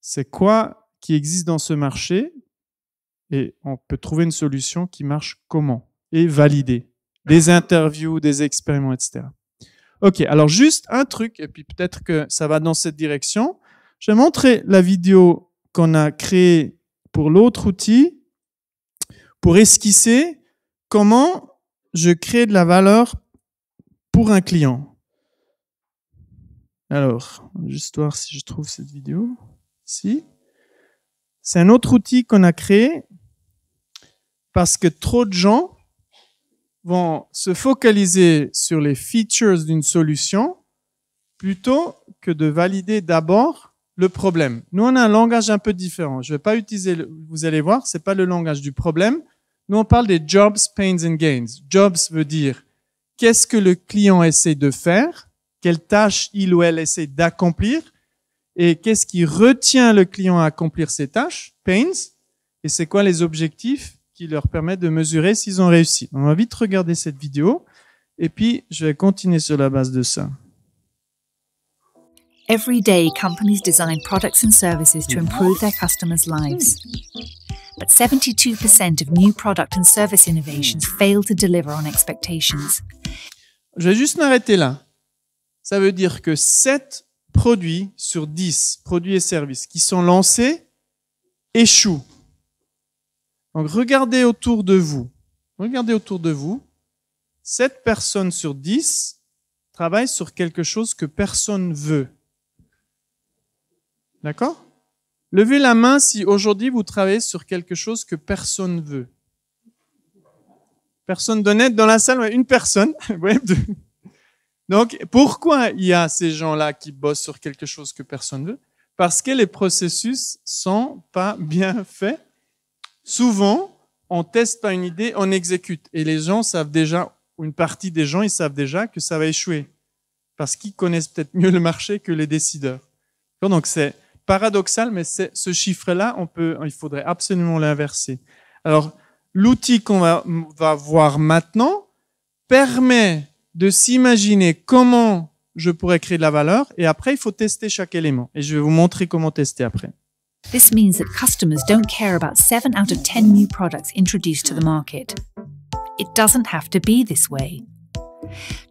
c'est quoi qui existe dans ce marché, et on peut trouver une solution qui marche comment Et valider. Des interviews, des expériments, etc. OK, alors juste un truc, et puis peut-être que ça va dans cette direction. Je vais montrer la vidéo qu'on a créée pour l'autre outil pour esquisser comment je crée de la valeur pour un client. Alors, juste voir si je trouve cette vidéo. Si. C'est un autre outil qu'on a créé parce que trop de gens vont se focaliser sur les features d'une solution plutôt que de valider d'abord le problème. Nous, on a un langage un peu différent. Je ne vais pas utiliser, vous allez voir, c'est pas le langage du problème. Nous, on parle des jobs, pains and gains. Jobs veut dire qu'est-ce que le client essaie de faire, quelle tâche il ou elle essaie d'accomplir, et qu'est-ce qui retient le client à accomplir ces tâches, pains, et c'est quoi les objectifs qui leur permettent de mesurer s'ils ont réussi. On va vite regarder cette vidéo et puis je vais continuer sur la base de ça.
companies design products and services to improve their customers' lives. But 72% of new product and service innovations fail to deliver on expectations.
Je vais juste m'arrêter là. Ça veut dire que 7 produits sur 10 produits et services qui sont lancés échouent. Donc regardez autour de vous. Regardez autour de vous. 7 personnes sur 10 travaillent sur quelque chose que personne veut. D'accord Levez la main si aujourd'hui vous travaillez sur quelque chose que personne veut. Personne d'honnête dans la salle, une personne. Donc pourquoi il y a ces gens-là qui bossent sur quelque chose que personne veut Parce que les processus sont pas bien faits souvent, on teste pas une idée, on exécute. Et les gens savent déjà, une partie des gens, ils savent déjà que ça va échouer. Parce qu'ils connaissent peut-être mieux le marché que les décideurs. Donc c'est paradoxal, mais ce chiffre-là, on peut, il faudrait absolument l'inverser. Alors, l'outil qu'on va voir maintenant permet de s'imaginer comment je pourrais créer de la valeur et après, il faut tester chaque élément. Et je vais vous montrer comment tester après.
This means that customers don't care about 7 out of 10 new products introduced to the market. It doesn't have to be this way.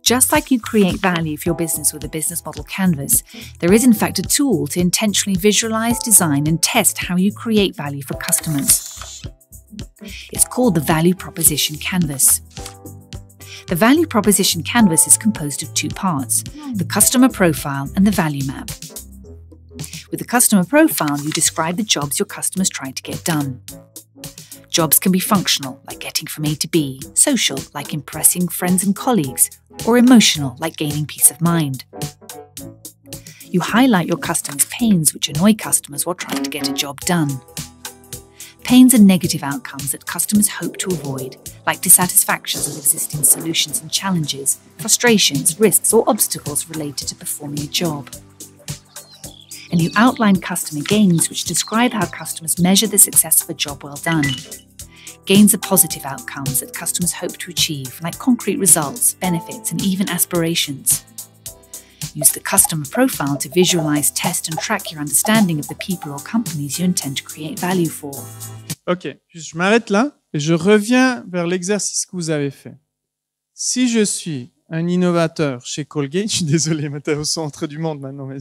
Just like you create value for your business with a business model canvas, there is in fact a tool to intentionally visualize, design, and test how you create value for customers. It's called the Value Proposition Canvas. The Value Proposition Canvas is composed of two parts the customer profile and the value map. With the customer profile, you describe the jobs your customer's trying to get done. Jobs can be functional, like getting from A to B, social, like impressing friends and colleagues, or emotional, like gaining peace of mind. You highlight your customer's pains, which annoy customers while trying to get a job done. Pains are negative outcomes that customers hope to avoid, like dissatisfactions with existing solutions and challenges, frustrations, risks, or obstacles related to performing a job and you outline customer gains which describe how customers measure the success of a job well done. Gains are positive outcomes that customers hope to achieve, like concrete results, benefits, and even aspirations. Use the customer profile to visualize, test, and track your understanding of the people or companies you intend to create value for.
Ok, je
m'arrête là et je reviens
vers l'exercice que vous avez fait. Si je suis un innovateur chez Colgate, je suis désolé, Mathéo, au centre du monde maintenant, mais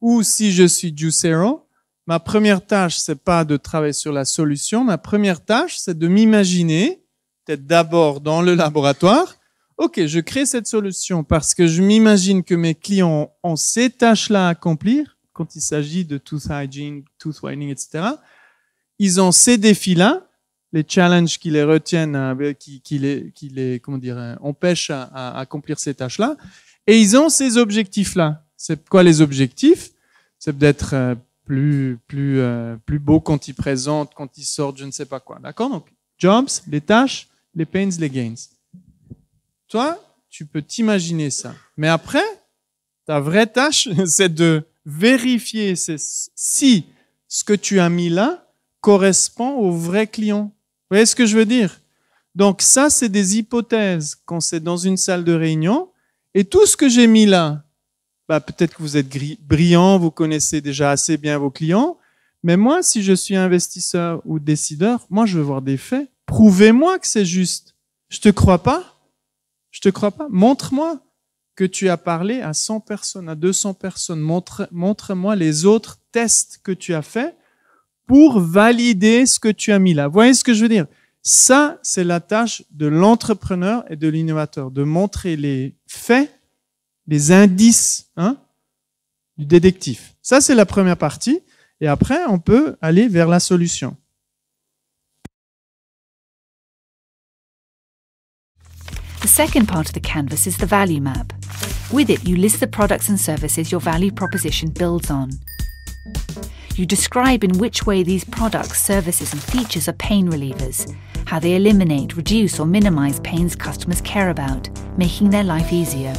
Ou si je suis Juicero, ma première tâche, c'est pas de travailler sur la solution. Ma première tâche, c'est de m'imaginer, peut-être d'abord dans le laboratoire. OK, je crée cette solution parce que je m'imagine que mes clients ont ces tâches-là à accomplir quand il s'agit de tooth hygiene, tooth whitening, etc. Ils ont ces défis-là, les challenges qui les retiennent, euh, ben, qui, les, qui les, comment dire, euh, empêchent à accomplir ces tâches-là. Et ils ont ces objectifs-là. C'est quoi les objectifs C'est d'être euh, plus, plus, euh, plus beau quand ils présentent, quand ils sortent, je ne sais pas quoi. D'accord Donc, jobs, les tâches, les pains, les gains. Toi, tu peux t'imaginer ça. Mais après, ta vraie tâche, c'est de vérifier si ce que tu as mis là correspond au vrai client. Vous voyez ce que je veux dire Donc ça, c'est des hypothèses quand c'est dans une salle de réunion. Et tout ce que j'ai mis là, bah, peut-être que vous êtes brillant, vous connaissez déjà assez bien vos clients, mais moi, si je suis investisseur ou décideur, moi, je veux voir des faits. Prouvez-moi que c'est juste. Je te crois pas. Je te crois pas. Montre-moi que tu as parlé à 100 personnes, à 200 personnes. Montre, moi les autres tests que tu as faits pour valider ce que tu as mis là. Vous voyez ce que je veux dire? Ça, c'est la tâche de l'entrepreneur et de l'innovateur, de montrer les faits les indices hein, du détective. Ça, c'est la première partie. Et après, on peut aller vers la solution.
The second part of the canvas is the value map. With it, you list the products and services your value proposition builds on. You describe in which way these products, services, and features are pain relievers, how they eliminate, reduce, or minimize pains customers care about, making their life easier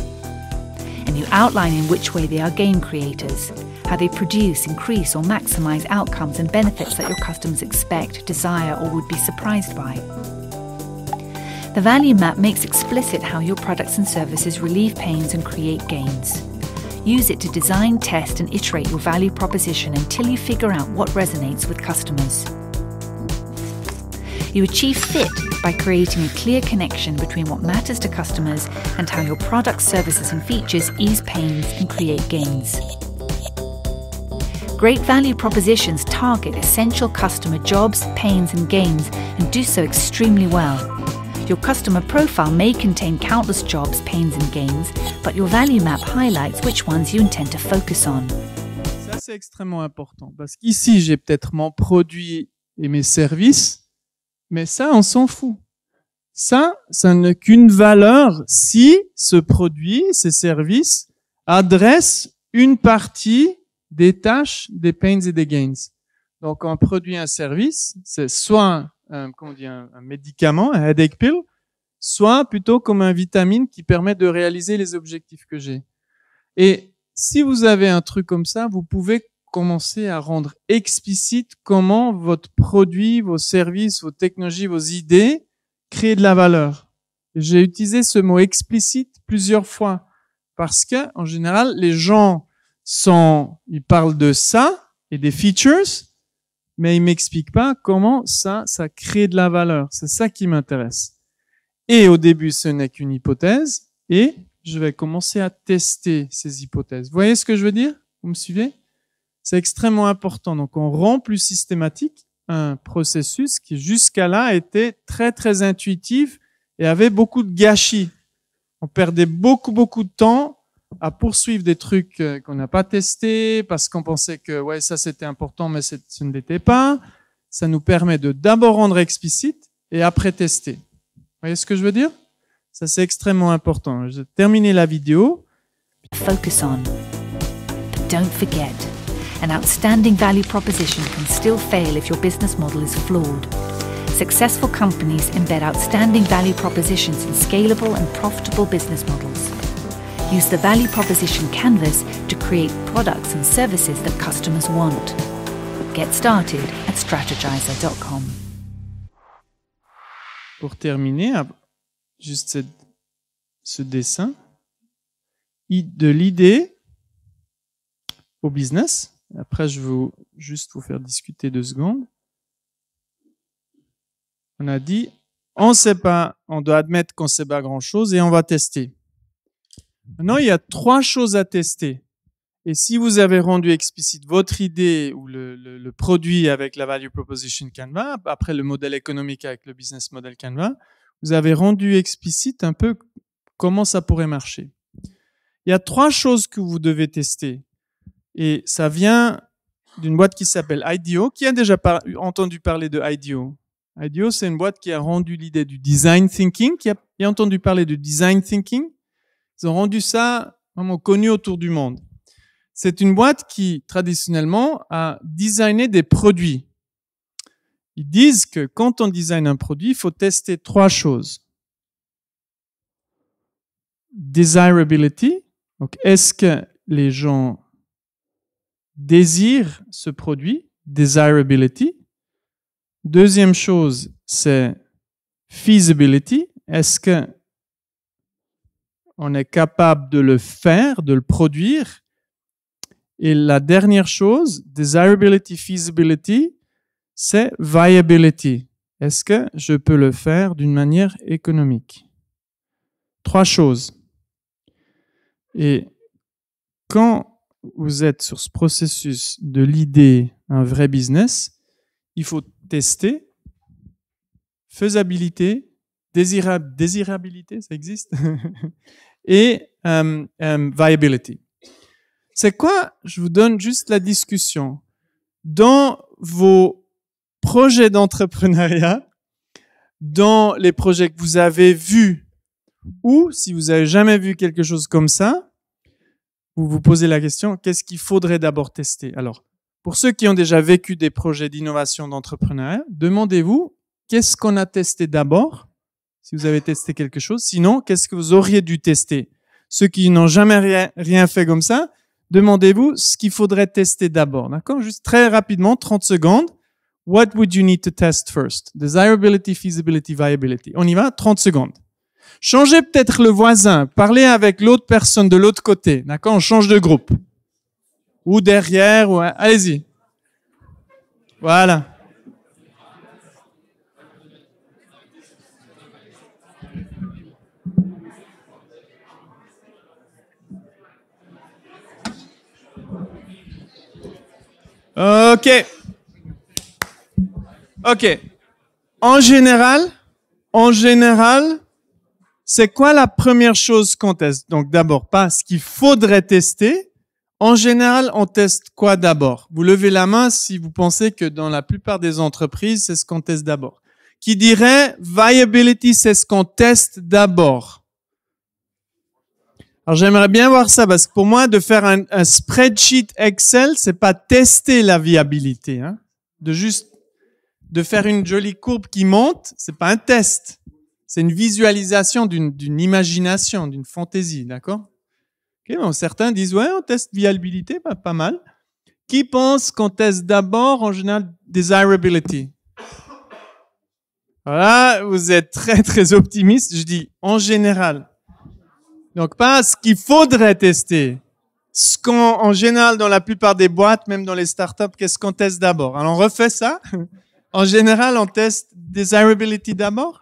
and you outline in which way they are game creators, how they produce, increase, or maximize outcomes and benefits that your customers expect, desire, or would be surprised by. The value map makes explicit how your products and services relieve pains and create gains. Use it to design, test, and iterate your value proposition until you figure out what resonates with customers. You achieve fit by creating a clear connection between what matters to customers and how your products, services, and features ease pains and create gains. Great value propositions target essential customer jobs, pains, and gains and do so extremely well. Your customer profile may contain countless jobs, pains, and gains, but your value map highlights which ones you intend to focus on.
Ça, c'est extrêmement important parce qu'ici, j'ai peut-être mon produit et mes services Mais ça, on s'en fout. Ça, ça n'a qu'une valeur si ce produit, ces services adressent une partie des tâches, des pains et des gains. Donc, on produit un service, c'est soit un, comment dit, un, médicament, un headache pill, soit plutôt comme un vitamine qui permet de réaliser les objectifs que j'ai. Et si vous avez un truc comme ça, vous pouvez commencer à rendre explicite comment votre produit, vos services, vos technologies, vos idées créent de la valeur. J'ai utilisé ce mot explicite plusieurs fois parce que, en général, les gens sont, ils parlent de ça et des features, mais ils m'expliquent pas comment ça, ça crée de la valeur. C'est ça qui m'intéresse. Et au début, ce n'est qu'une hypothèse et je vais commencer à tester ces hypothèses. Vous voyez ce que je veux dire? Vous me suivez? C'est extrêmement important. Donc, on rend plus systématique un processus qui jusqu'à là était très, très intuitif et avait beaucoup de gâchis. On perdait beaucoup, beaucoup de temps à poursuivre des trucs euh, qu'on n'a pas testés parce qu'on pensait que ouais ça c'était important mais ce ne l'était pas. Ça nous permet de d'abord rendre explicite et après tester. Vous voyez ce que je veux dire Ça c'est extrêmement important. Je vais terminer la vidéo.
Focus don't forget. an outstanding value proposition can still fail if your business model is flawed. Successful companies embed outstanding value propositions in scalable and profitable business models. Use the value proposition canvas to create products and services that customers want. Get started at strategizer.com.
Pour terminer, juste ce dessin, de l'idée au business, Après, je vais juste vous faire discuter deux secondes. On a dit, on ne sait pas, on doit admettre qu'on ne sait pas grand-chose et on va tester. Maintenant, il y a trois choses à tester. Et si vous avez rendu explicite votre idée ou le, le, le, produit avec la value proposition Canva, après le modèle économique avec le business model Canva, vous avez rendu explicite un peu comment ça pourrait marcher. Il y a trois choses que vous devez tester. Et ça vient d'une boîte qui s'appelle IDEO. Qui a déjà entendu parler de IDEO IDEO, c'est une boîte qui a rendu l'idée du design thinking, qui a, entendu parler de design thinking. Ils ont rendu ça vraiment connu autour du monde. C'est une boîte qui, traditionnellement, a designé des produits. Ils disent que quand on design un produit, il faut tester trois choses. Desirability, donc est-ce que les gens désire ce produit, desirability. Deuxième chose, c'est feasibility. Est-ce que on est capable de le faire, de le produire Et la dernière chose, desirability, feasibility, c'est viability. Est-ce que je peux le faire d'une manière économique Trois choses. Et quand vous êtes sur ce processus de l'idée un vrai business, il faut tester faisabilité, désirabilité, ça existe, et um, viability. C'est quoi Je vous donne juste la discussion. Dans vos projets d'entrepreneuriat, dans les projets que vous avez vus, ou si vous n'avez jamais vu quelque chose comme ça, vous vous posez la question, qu'est-ce qu'il faudrait d'abord tester Alors, pour ceux qui ont déjà vécu des projets d'innovation d'entrepreneuriat, demandez-vous, qu'est-ce qu'on a testé d'abord Si vous avez testé quelque chose, sinon, qu'est-ce que vous auriez dû tester Ceux qui n'ont jamais rien, fait comme ça, demandez-vous ce qu'il faudrait tester d'abord. D'accord Juste très rapidement, 30 secondes. What would you need to test first? Desirability, feasibility, viability. On y va, 30 secondes. Changez peut-être le voisin, parlez avec l'autre personne de l'autre côté, d'accord On change de groupe. Ou derrière, ou... Allez-y. Voilà. Ok. Ok. En général, en général, c'est quoi la première chose qu'on teste Donc d'abord pas ce qu'il faudrait tester. En général, on teste quoi d'abord Vous levez la main si vous pensez que dans la plupart des entreprises, c'est ce qu'on teste d'abord. Qui dirait viability, c'est ce qu'on teste d'abord Alors j'aimerais bien voir ça parce que pour moi, de faire un, spreadsheet Excel, c'est pas tester la viabilité, hein. de juste de faire une jolie courbe qui monte, c'est pas un test. C'est une visualisation d'une imagination, d'une fantaisie, d'accord bon, Certains disent, ouais, on teste viabilité, pas mal. Qui pense qu'on teste d'abord, en général, desirability Voilà, vous êtes très, très optimiste. Je dis, en général. Donc, pas ce qu'il faudrait tester. Ce qu'en général, dans la plupart des boîtes, même dans les startups, qu'est-ce qu'on teste d'abord Alors, on refait ça. En général, on teste desirability d'abord.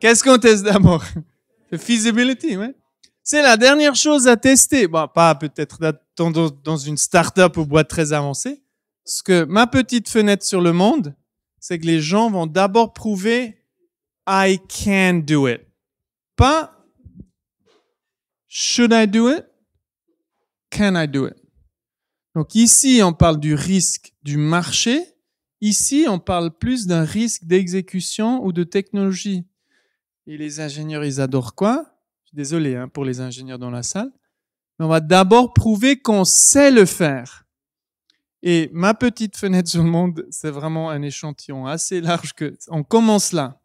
Qu'est-ce qu'on teste d'abord? La feasibility, oui. C'est la dernière chose à tester. Bon, pas peut-être dans une start-up ou boîte très avancée. Ce que ma petite fenêtre sur le monde, c'est que les gens vont d'abord prouver I can do it. Pas should I do it? Can I do it? Donc ici, on parle du risque du marché. Ici, on parle plus d'un risque d'exécution ou de technologie. Et les ingénieurs, ils adorent quoi Je suis Désolé hein, pour les ingénieurs dans la salle. Mais on va d'abord prouver qu'on sait le faire. Et ma petite fenêtre sur le monde, c'est vraiment un échantillon assez large que on commence là.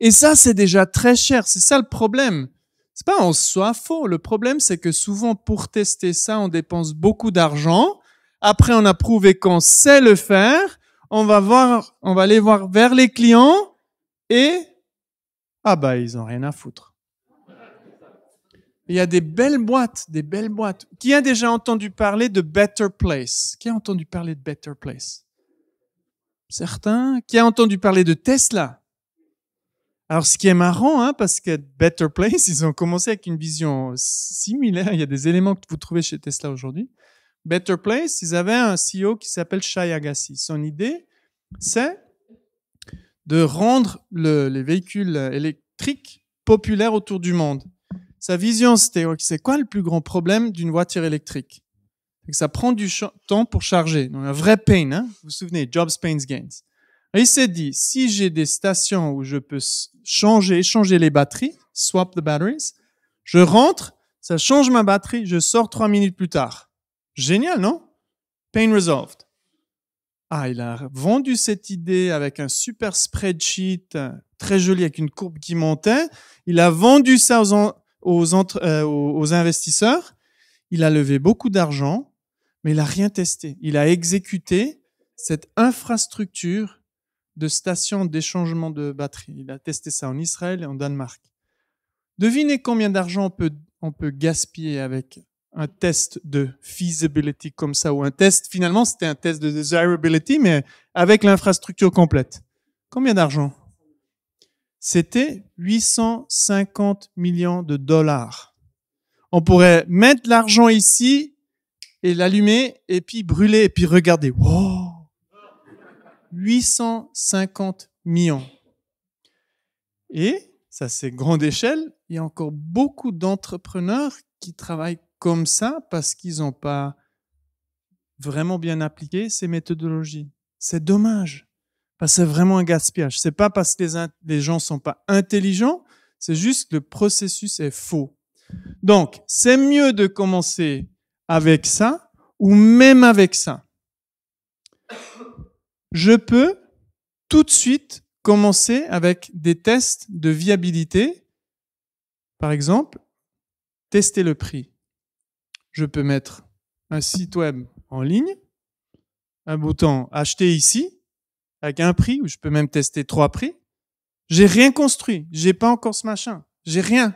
Et ça, c'est déjà très cher. C'est ça le problème. C'est pas en soi faux. Le problème, c'est que souvent, pour tester ça, on dépense beaucoup d'argent. Après, on a prouvé qu'on sait le faire. On va voir, on va aller voir vers les clients et ah bah ils n'ont rien à foutre. Il y a des belles boîtes, des belles boîtes. Qui a déjà entendu parler de Better Place Qui a entendu parler de Better Place Certains. Qui a entendu parler de Tesla Alors ce qui est marrant, hein, parce que Better Place, ils ont commencé avec une vision similaire. Il y a des éléments que vous trouvez chez Tesla aujourd'hui. Better Place, ils avaient un CEO qui s'appelle Shai Agassi. Son idée, c'est de rendre les véhicules électriques populaires autour du monde. Sa vision, c'était c'est quoi le plus grand problème d'une voiture électrique et que Ça prend du temps pour charger. Donc, un vrai pain, hein vous vous souvenez, Jobs, Pains, Gains. il s'est dit, si j'ai des stations où je peux changer, changer les batteries, swap the batteries, je rentre, ça change ma batterie, je sors trois minutes plus tard. Génial, non? Pain resolved. Ah, il a vendu cette idée avec un super spreadsheet euh, très joli avec une courbe qui montait. Il a vendu ça aux, euh, aux, investisseurs. Il a levé beaucoup d'argent, mais il n'a rien testé. Il a exécuté cette infrastructure de station d'échangement de batteries. Il a testé ça en Israël et en Danemark. Devinez combien d'argent on peut, on peut gaspiller avec un test de feasibility comme ça, ou un test, finalement, c'était un test de desirability, mais avec l'infrastructure complète. Combien d'argent C'était 850 millions de dollars. On pourrait mettre l'argent ici et l'allumer, et puis brûler, et puis regarder. Wow 850 millions. Et, ça c'est grande échelle, il y a encore beaucoup d'entrepreneurs qui travaillent comme ça parce qu'ils n'ont pas vraiment bien appliqué ces méthodologies. C'est dommage. Parce que c'est vraiment un gaspillage. C'est pas parce que les, les gens sont pas intelligents, c'est juste que le processus est faux. Donc, c'est mieux de commencer avec ça ou même avec ça. Je peux tout de suite commencer avec des tests de viabilité. Par exemple, tester le prix je peux mettre un site web en ligne, un bouton acheter ici, avec un prix, ou je peux même tester trois prix. J'ai rien construit. J'ai pas encore ce machin. J'ai rien.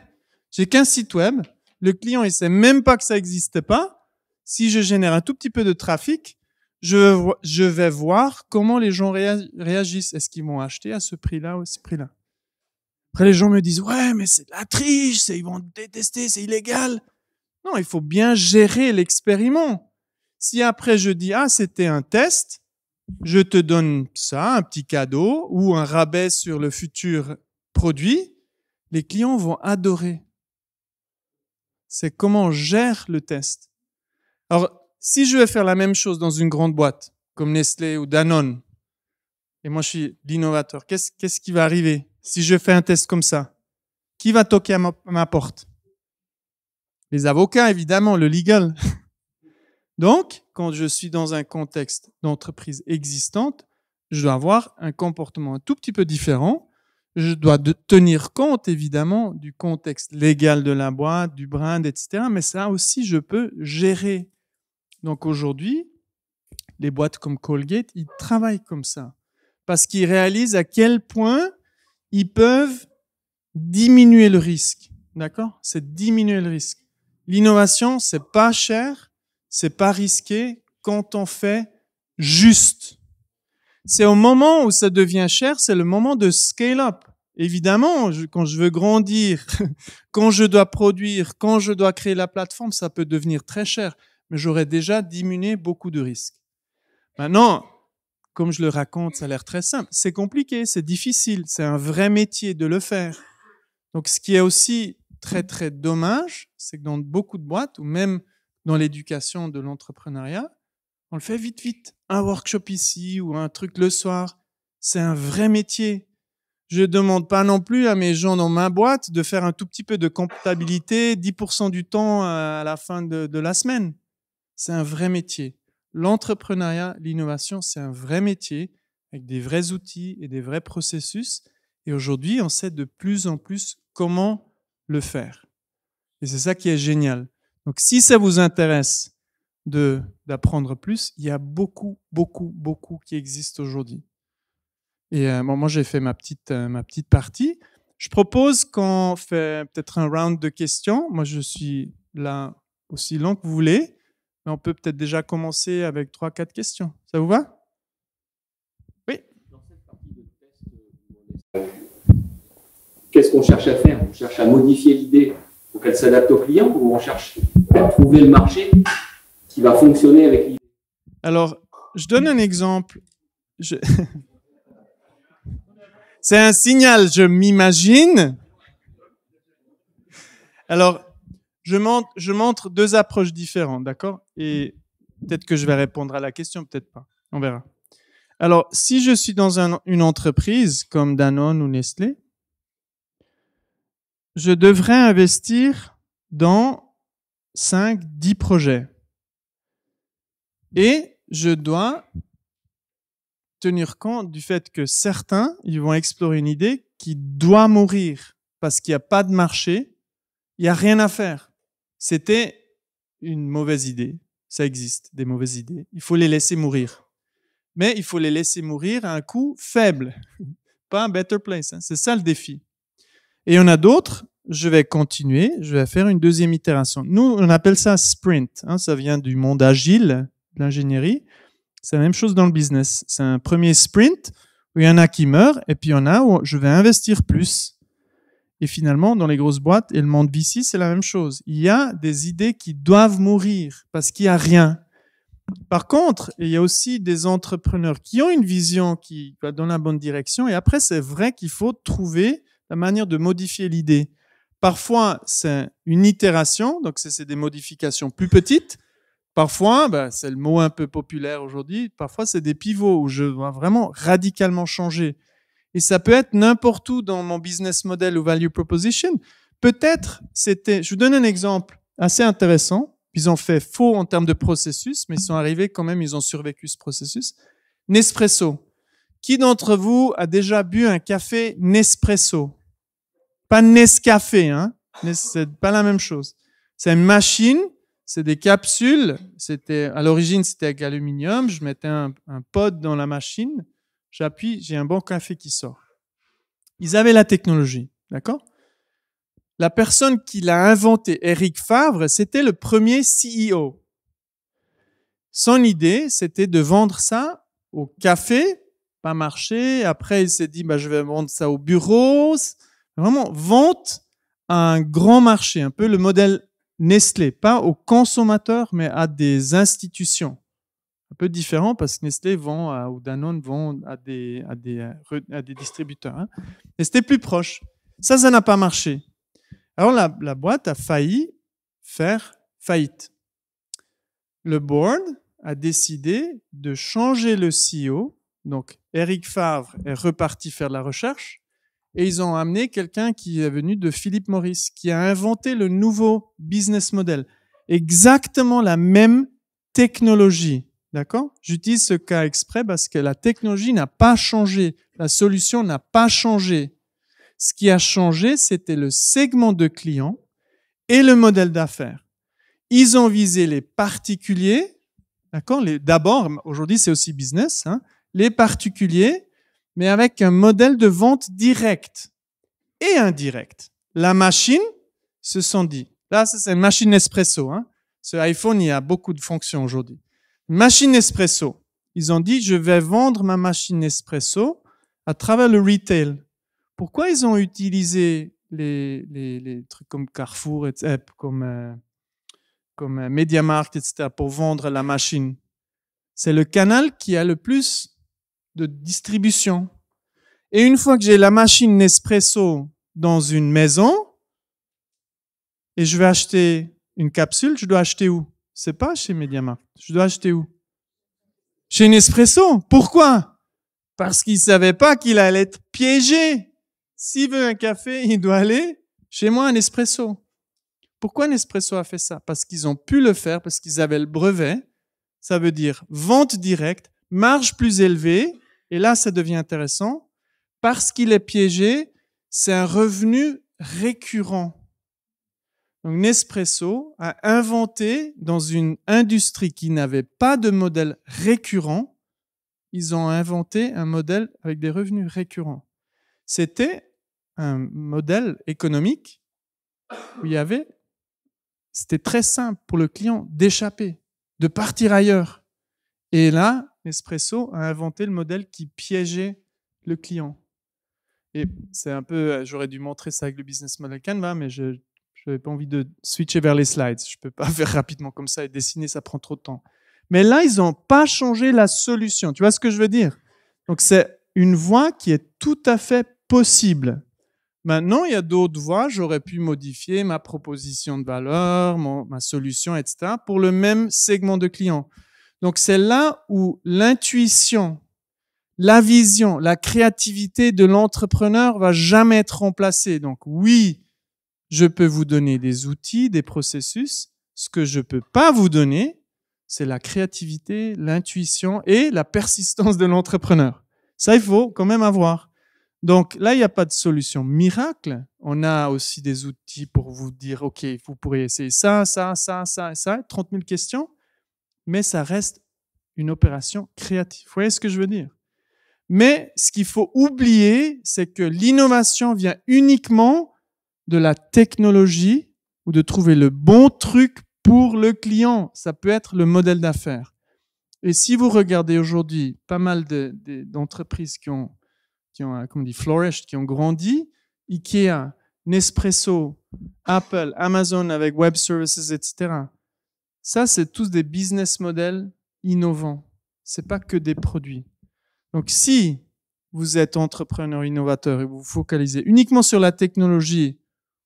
J'ai qu'un site web. Le client, il sait même pas que ça n'existe pas. Si je génère un tout petit peu de trafic, je, je vais voir comment les gens réagissent. Est-ce qu'ils vont acheter à ce prix-là ou à ce prix-là? Après, les gens me disent, ouais, mais c'est de la triche, ils vont détester, c'est illégal. Non, il faut bien gérer l'expériment. Si après je dis, ah, c'était un test, je te donne ça, un petit cadeau ou un rabais sur le futur produit, les clients vont adorer. C'est comment on gère le test. Alors, si je vais faire la même chose dans une grande boîte, comme Nestlé ou Danone, et moi je suis l'innovateur, qu'est-ce, qui va arriver si je fais un test comme ça Qui va toquer à ma porte les avocats, évidemment, le legal. Donc, quand je suis dans un contexte d'entreprise existante, je dois avoir un comportement un tout petit peu différent. Je dois tenir compte, évidemment, du contexte légal de la boîte, du brand, etc. Mais ça aussi, je peux gérer. Donc aujourd'hui, les boîtes comme Colgate, ils travaillent comme ça. Parce qu'ils réalisent à quel point ils peuvent diminuer le risque. D'accord C'est diminuer le risque. L'innovation, c'est pas cher, c'est pas risqué quand on fait juste. C'est au moment où ça devient cher, c'est le moment de scale up. Évidemment, quand je veux grandir, quand je dois produire, quand je dois créer la plateforme, ça peut devenir très cher, mais j'aurais déjà diminué beaucoup de risques. Maintenant, comme je le raconte, ça a l'air très simple. C'est compliqué, c'est difficile, c'est un vrai métier de le faire. Donc, ce qui est aussi très très dommage, c'est que dans beaucoup de boîtes ou même dans l'éducation de l'entrepreneuriat, on le fait vite vite. Un workshop ici ou un truc le soir, c'est un vrai métier. Je demande pas non plus à mes gens dans ma boîte de faire un tout petit peu de comptabilité 10% du temps à la fin de, de la semaine. C'est un vrai métier. L'entrepreneuriat, l'innovation, c'est un vrai métier avec des vrais outils et des vrais processus. Et aujourd'hui, on sait de plus en plus comment le faire. Et c'est ça qui est génial. Donc si ça vous intéresse de d'apprendre plus, il y a beaucoup, beaucoup, beaucoup qui existent aujourd'hui. Et euh, moi, j'ai fait ma petite, euh, ma petite partie. Je propose qu'on fait peut-être un round de questions. Moi, je suis là aussi long que vous voulez, mais on peut peut-être déjà commencer avec trois, quatre questions. Ça vous va
qu'est-ce qu'on cherche à faire On cherche à modifier l'idée pour qu'elle s'adapte au client ou on cherche à
trouver le marché qui va fonctionner avec l'idée Alors, je donne un exemple. C'est un signal, je m'imagine. Alors, je montre, je montre deux approches différentes, d'accord Et peut-être que je vais répondre à la question, peut-être pas. On verra. Alors, si je suis dans une entreprise comme Danone ou Nestlé, je devrais investir dans 5, 10 projets. Et je dois tenir compte du fait que certains, ils vont explorer une idée qui doit mourir parce qu'il n'y a pas de marché, il n'y a rien à faire. C'était une mauvaise idée. Ça existe, des mauvaises idées. Il faut les laisser mourir. Mais il faut les laisser mourir à un coût faible, pas un better place. Hein. C'est ça le défi. Et il y en a d'autres, je vais continuer, je vais faire une deuxième itération. Nous, on appelle ça sprint. Hein, ça vient du monde agile, de l'ingénierie. C'est la même chose dans le business. C'est un premier sprint où il y en a qui meurent et puis il y en a où je vais investir plus. Et finalement, dans les grosses boîtes et le monde VC, c'est la même chose. Il y a des idées qui doivent mourir parce qu'il n'y a rien. Par contre, il y a aussi des entrepreneurs qui ont une vision qui va dans la bonne direction et après, c'est vrai qu'il faut trouver la manière de modifier l'idée. Parfois, c'est une itération, donc c'est des modifications plus petites. Parfois, bah, c'est le mot un peu populaire aujourd'hui, parfois c'est des pivots où je dois vraiment radicalement changer. Et ça peut être n'importe où dans mon business model ou value proposition. Peut-être c'était, je vous donne un exemple assez intéressant. Ils ont fait faux en termes de processus, mais ils sont arrivés quand même, ils ont survécu ce processus. Nespresso. Qui d'entre vous a déjà bu un café Nespresso pas Nescafé, hein. C'est pas la même chose. C'est une machine, c'est des capsules. C'était, à l'origine, c'était avec aluminium. Je mettais un, pod dans la machine. J'appuie, j'ai un bon café qui sort. Ils avaient la technologie, d'accord? La personne qui l'a inventé, Eric Favre, c'était le premier CEO. Son idée, c'était de vendre ça au café, pas marché. Après, il s'est dit, bah, je vais vendre ça au bureau. Vraiment, vente à un grand marché, un peu le modèle Nestlé, pas aux consommateurs, mais à des institutions. Un peu différent parce que Nestlé vend ou Danone vend à des, euh, des, distributeurs. Hein. Nestlé plus proche. Ça, ça n'a pas marché. Alors la, la boîte a failli faire faillite. Le board a décidé de changer le CEO. Donc Eric Favre est reparti faire la recherche et ils ont amené quelqu'un qui est venu de Philippe Morris, qui a inventé le nouveau business model. Exactement la même technologie. D'accord J'utilise ce cas exprès parce que la technologie n'a pas changé. La solution n'a pas changé. Ce qui a changé, c'était le segment de clients et le modèle d'affaires. Ils ont visé les particuliers, d'accord D'abord, aujourd'hui c'est aussi business, hein. les particuliers mais avec un modèle de vente direct et indirect. La machine se sont dit, là c'est une machine espresso, hein. ce iPhone il y a beaucoup de fonctions aujourd'hui. Machine espresso, ils ont dit je vais vendre ma machine espresso à travers le retail. Pourquoi ils ont utilisé les, les, les trucs comme Carrefour, euh, comme, euh, comme euh, Mediamarkt, etc. pour vendre la machine C'est le canal qui a le plus de distribution. Et une fois que j'ai la machine Nespresso dans une maison et je vais acheter une capsule, je dois acheter où C'est pas chez MediaMarkt. Je dois acheter où Chez Nespresso. Pourquoi Parce qu'il savaient pas qu'il allait être piégé. S'il veut un café, il doit aller chez moi un Nespresso. Pourquoi Nespresso a fait ça Parce qu'ils ont pu le faire, parce qu'ils avaient le brevet. Ça veut dire vente directe, marge plus élevée, et là, ça devient intéressant. Parce qu'il est piégé, c'est un revenu récurrent. Donc Nespresso a inventé dans une industrie qui n'avait pas de modèle récurrent, ils ont inventé un modèle avec des revenus récurrents. C'était un modèle économique où il y avait, c'était très simple pour le client d'échapper, de partir ailleurs. Et là, Nespresso a inventé le modèle qui piégeait le client. Et c'est un peu, euh, j'aurais dû montrer ça avec le business model Canva, mais je n'avais pas envie de switcher vers les slides. Je ne peux pas faire rapidement comme ça et dessiner, ça prend trop de temps. Mais là, ils n'ont pas changé la solution. Tu vois ce que je veux dire Donc c'est une voie qui est tout à fait possible. Maintenant, il y a d'autres voies. J'aurais pu modifier ma proposition de valeur, ma solution, etc. pour le même segment de clients. Donc c'est là où l'intuition, la vision, la créativité de l'entrepreneur va jamais être remplacée. Donc oui, je peux vous donner des outils, des processus. Ce que je peux pas vous donner, c'est la créativité, l'intuition et la persistance de l'entrepreneur. Ça, il faut quand même avoir. Donc là, il n'y a pas de solution miracle. On a aussi des outils pour vous dire, OK, vous pourrez essayer ça, ça, ça, ça, ça, 30 000 questions mais ça reste une opération créative. Vous voyez ce que je veux dire Mais ce qu'il faut oublier, c'est que l'innovation vient uniquement de la technologie ou de trouver le bon truc pour le client. Ça peut être le modèle d'affaires. Et si vous regardez aujourd'hui pas mal d'entreprises qui ont, qui ont, euh, comme on dit, flourished, qui ont grandi, Ikea, Nespresso, Apple, Amazon avec web services, etc. Ça, c'est tous des business models innovants. C'est pas que des produits. Donc, si vous êtes entrepreneur innovateur et vous vous focalisez uniquement sur la technologie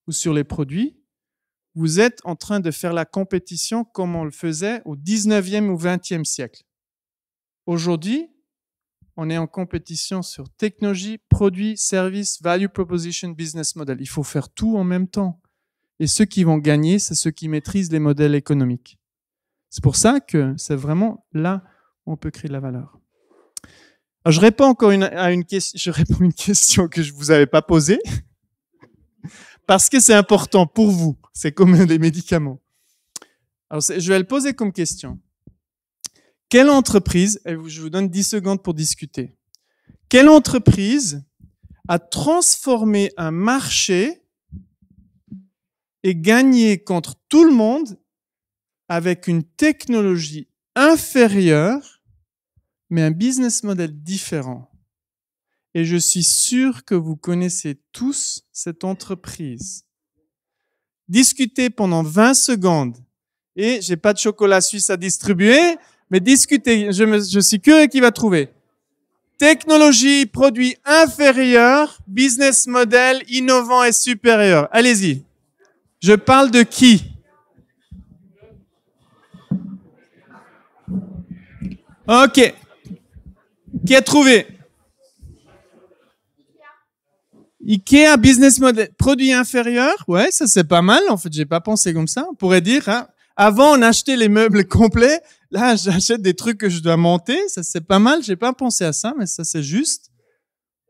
ou sur les produits, vous êtes en train de faire la compétition comme on le faisait au 19e ou 20e siècle. Aujourd'hui, on est en compétition sur technologie, produits, services, value proposition, business model. Il faut faire tout en même temps. Et ceux qui vont gagner, c'est ceux qui maîtrisent les modèles économiques. C'est pour ça que c'est vraiment là où on peut créer de la valeur. je réponds encore une, à une question, je réponds une question que je ne vous avais pas posée parce que c'est important pour vous. C'est comme des médicaments. je vais le poser comme question. Quelle entreprise, et je vous donne 10 secondes pour discuter, quelle entreprise a transformé un marché et gagné contre tout le monde avec une technologie inférieure, mais un business model différent. Et je suis sûr que vous connaissez tous cette entreprise. Discutez pendant 20 secondes. Et j'ai pas de chocolat suisse à distribuer, mais discutez. Je, me, je suis curieux qui va trouver. Technologie, produit inférieur, business model innovant et supérieur. Allez-y. Je parle de qui? Ok. Qui a trouvé Ikea business model, produit inférieur, ouais, ça c'est pas mal. En fait, j'ai pas pensé comme ça. On pourrait dire, hein, avant on achetait les meubles complets, là j'achète des trucs que je dois monter. Ça c'est pas mal. J'ai pas pensé à ça, mais ça c'est juste.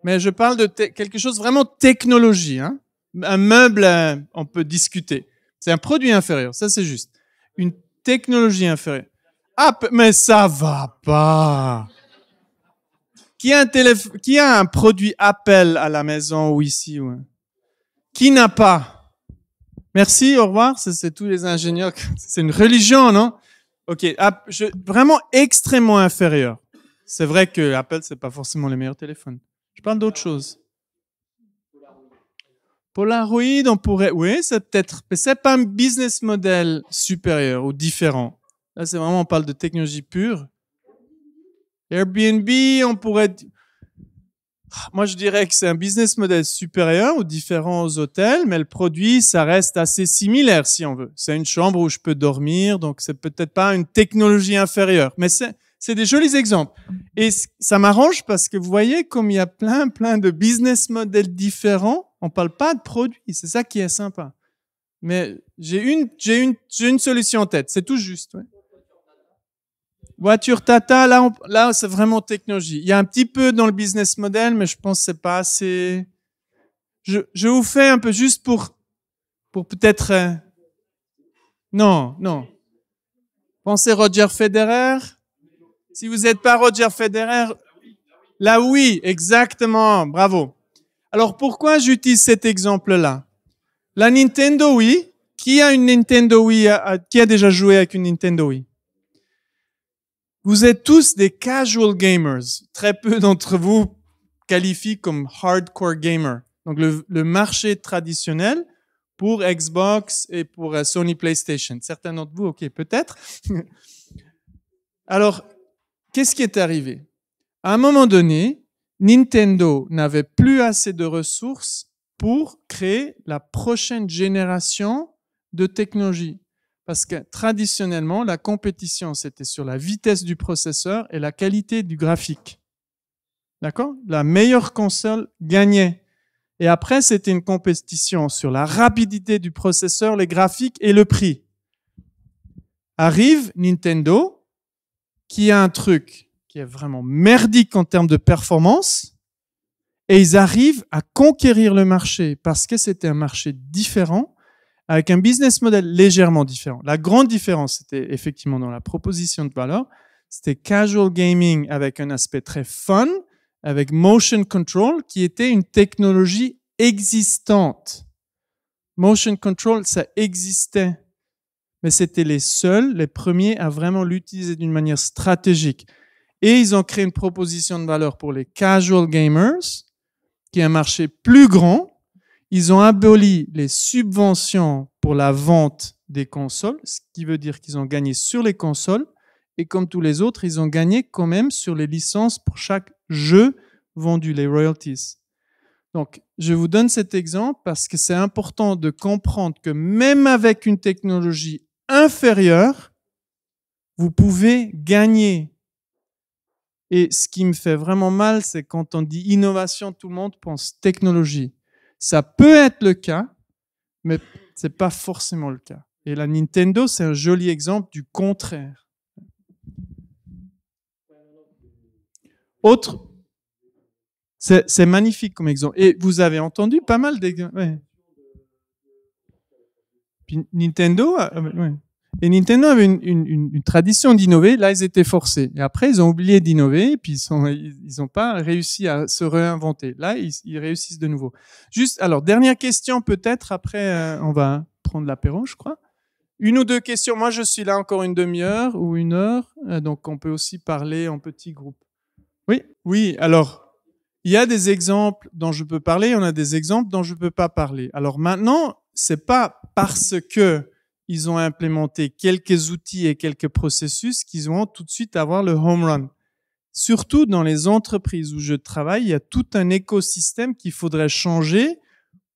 Mais je parle de quelque chose vraiment technologie. Hein. Un meuble, euh, on peut discuter. C'est un produit inférieur, ça c'est juste. Une technologie inférieure. Ah, mais ça va pas. Qui a un qui a un produit Apple à la maison ou ici? Qui n'a pas? Merci, au revoir. C'est tous les ingénieurs. C'est une religion, non? Ok. Ah, vraiment extrêmement inférieur. C'est vrai que Apple, c'est pas forcément les meilleurs téléphones. Je parle d'autre chose. Polaroid, on pourrait, oui, c'est peut-être, mais c'est pas un business model supérieur ou différent. Là, c'est vraiment, on parle de technologie pure. Airbnb, on pourrait. Ah, moi, je dirais que c'est un business model supérieur aux différents hôtels, mais le produit, ça reste assez similaire si on veut. C'est une chambre où je peux dormir, donc c'est peut-être pas une technologie inférieure, mais c'est, c'est des jolis exemples. Et ça m'arrange parce que vous voyez, comme il y a plein, plein de business models différents, on parle pas de produits. C'est ça qui est sympa. Mais j'ai une, j'ai une, j'ai une solution en tête. C'est tout juste. Ouais. Voiture Tata, là, là, c'est vraiment technologie. Il y a un petit peu dans le business model, mais je pense que c'est pas assez. Je, je vous fais un peu juste pour, pour peut-être. Euh, non, non. Pensez Roger Federer. Si vous n'êtes pas Roger Federer, là oui, exactement. Bravo. Alors pourquoi j'utilise cet exemple-là La Nintendo Wii. Qui a une Nintendo Wii euh, euh, Qui a déjà joué avec une Nintendo Wii vous êtes tous des casual gamers. Très peu d'entre vous qualifient comme hardcore gamer. Donc le, marché traditionnel pour Xbox et pour euh, Sony PlayStation. Certains d'entre vous, ok, peut-être. Alors, qu'est-ce qui est arrivé À un moment donné, Nintendo n'avait plus assez de ressources pour créer la prochaine génération de technologies. Parce que traditionnellement, la compétition, c'était sur la vitesse du processeur et la qualité du graphique. D'accord La meilleure console gagnait. Et après, c'était une compétition sur la rapidité du processeur, les graphiques et le prix. Arrive Nintendo, qui a un truc qui est vraiment merdique en termes de performance, et ils arrivent à conquérir le marché parce que c'était un marché différent avec un business model légèrement différent. La grande différence, c'était effectivement dans la proposition de valeur, c'était casual gaming avec un aspect très fun, avec motion control, qui était une technologie existante. Motion control, ça existait, mais c'était les seuls, les premiers à vraiment l'utiliser d'une manière stratégique. Et ils ont créé une proposition de valeur pour les casual gamers, qui est un marché plus grand, ils ont aboli les subventions pour la vente des consoles, ce qui veut dire qu'ils ont gagné sur les consoles. Et comme tous les autres, ils ont gagné quand même sur les licences pour chaque jeu vendu, les royalties. Donc, je vous donne cet exemple parce que c'est important de comprendre que même avec une technologie inférieure, vous pouvez gagner. Et ce qui me fait vraiment mal, c'est quand on dit innovation, tout le monde pense technologie. Ça peut être le cas, mais c'est pas forcément le cas. Et la Nintendo, c'est un joli exemple du contraire. Autre, c'est magnifique comme exemple. Et vous avez entendu pas mal d'exemples. Nintendo, ah, ouais. Et Nintendo avait une, tradition d'innover. Là, ils étaient forcés. Et après, ils ont oublié d'innover. puis, ils n'ont ils pas réussi à se réinventer. Là, ils, réussissent de nouveau. Juste, alors, dernière question peut-être. Après, euh, on va prendre l'apéro, je crois. Une ou deux questions. Moi, je suis là encore une demi-heure ou une heure. Euh, donc, on peut aussi parler en petits groupes. Oui, oui. Alors, il y a des exemples dont je peux parler. On a des exemples dont je ne peux pas parler. Alors maintenant, c'est pas parce que ils ont implémenté quelques outils et quelques processus qu'ils vont tout de suite avoir le home run. Surtout dans les entreprises où je travaille, il y a tout un écosystème qu'il faudrait changer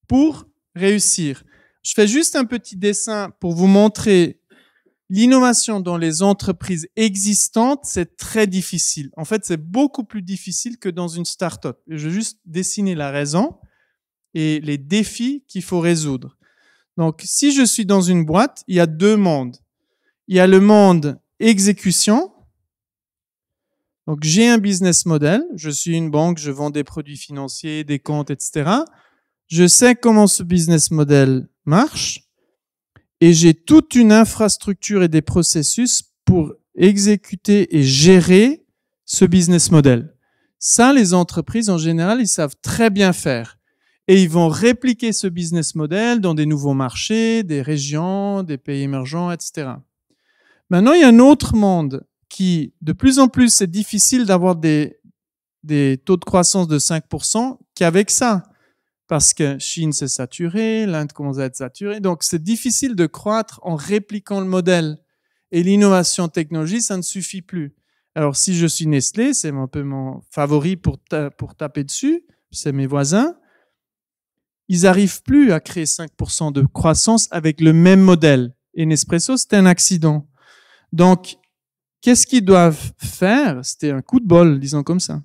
pour réussir. Je fais juste un petit dessin pour vous montrer l'innovation dans les entreprises existantes, c'est très difficile. En fait, c'est beaucoup plus difficile que dans une start-up. Je vais juste dessiner la raison et les défis qu'il faut résoudre. Donc, si je suis dans une boîte, il y a deux mondes. Il y a le monde exécution. Donc, j'ai un business model. Je suis une banque, je vends des produits financiers, des comptes, etc. Je sais comment ce business model marche. Et j'ai toute une infrastructure et des processus pour exécuter et gérer ce business model. Ça, les entreprises en général, ils savent très bien faire. Et ils vont répliquer ce business model dans des nouveaux marchés, des régions, des pays émergents, etc. Maintenant, il y a un autre monde qui, de plus en plus, c'est difficile d'avoir des, des taux de croissance de 5% qu'avec ça. Parce que Chine s'est saturée, l'Inde commence à être saturée. Donc, c'est difficile de croître en répliquant le modèle. Et l'innovation technologique, ça ne suffit plus. Alors, si je suis Nestlé, c'est un peu mon favori pour, pour taper dessus, c'est mes voisins ils n'arrivent plus à créer 5% de croissance avec le même modèle. Et Nespresso, c'était un accident. Donc, qu'est-ce qu'ils doivent faire C'était un coup de bol, disons comme ça.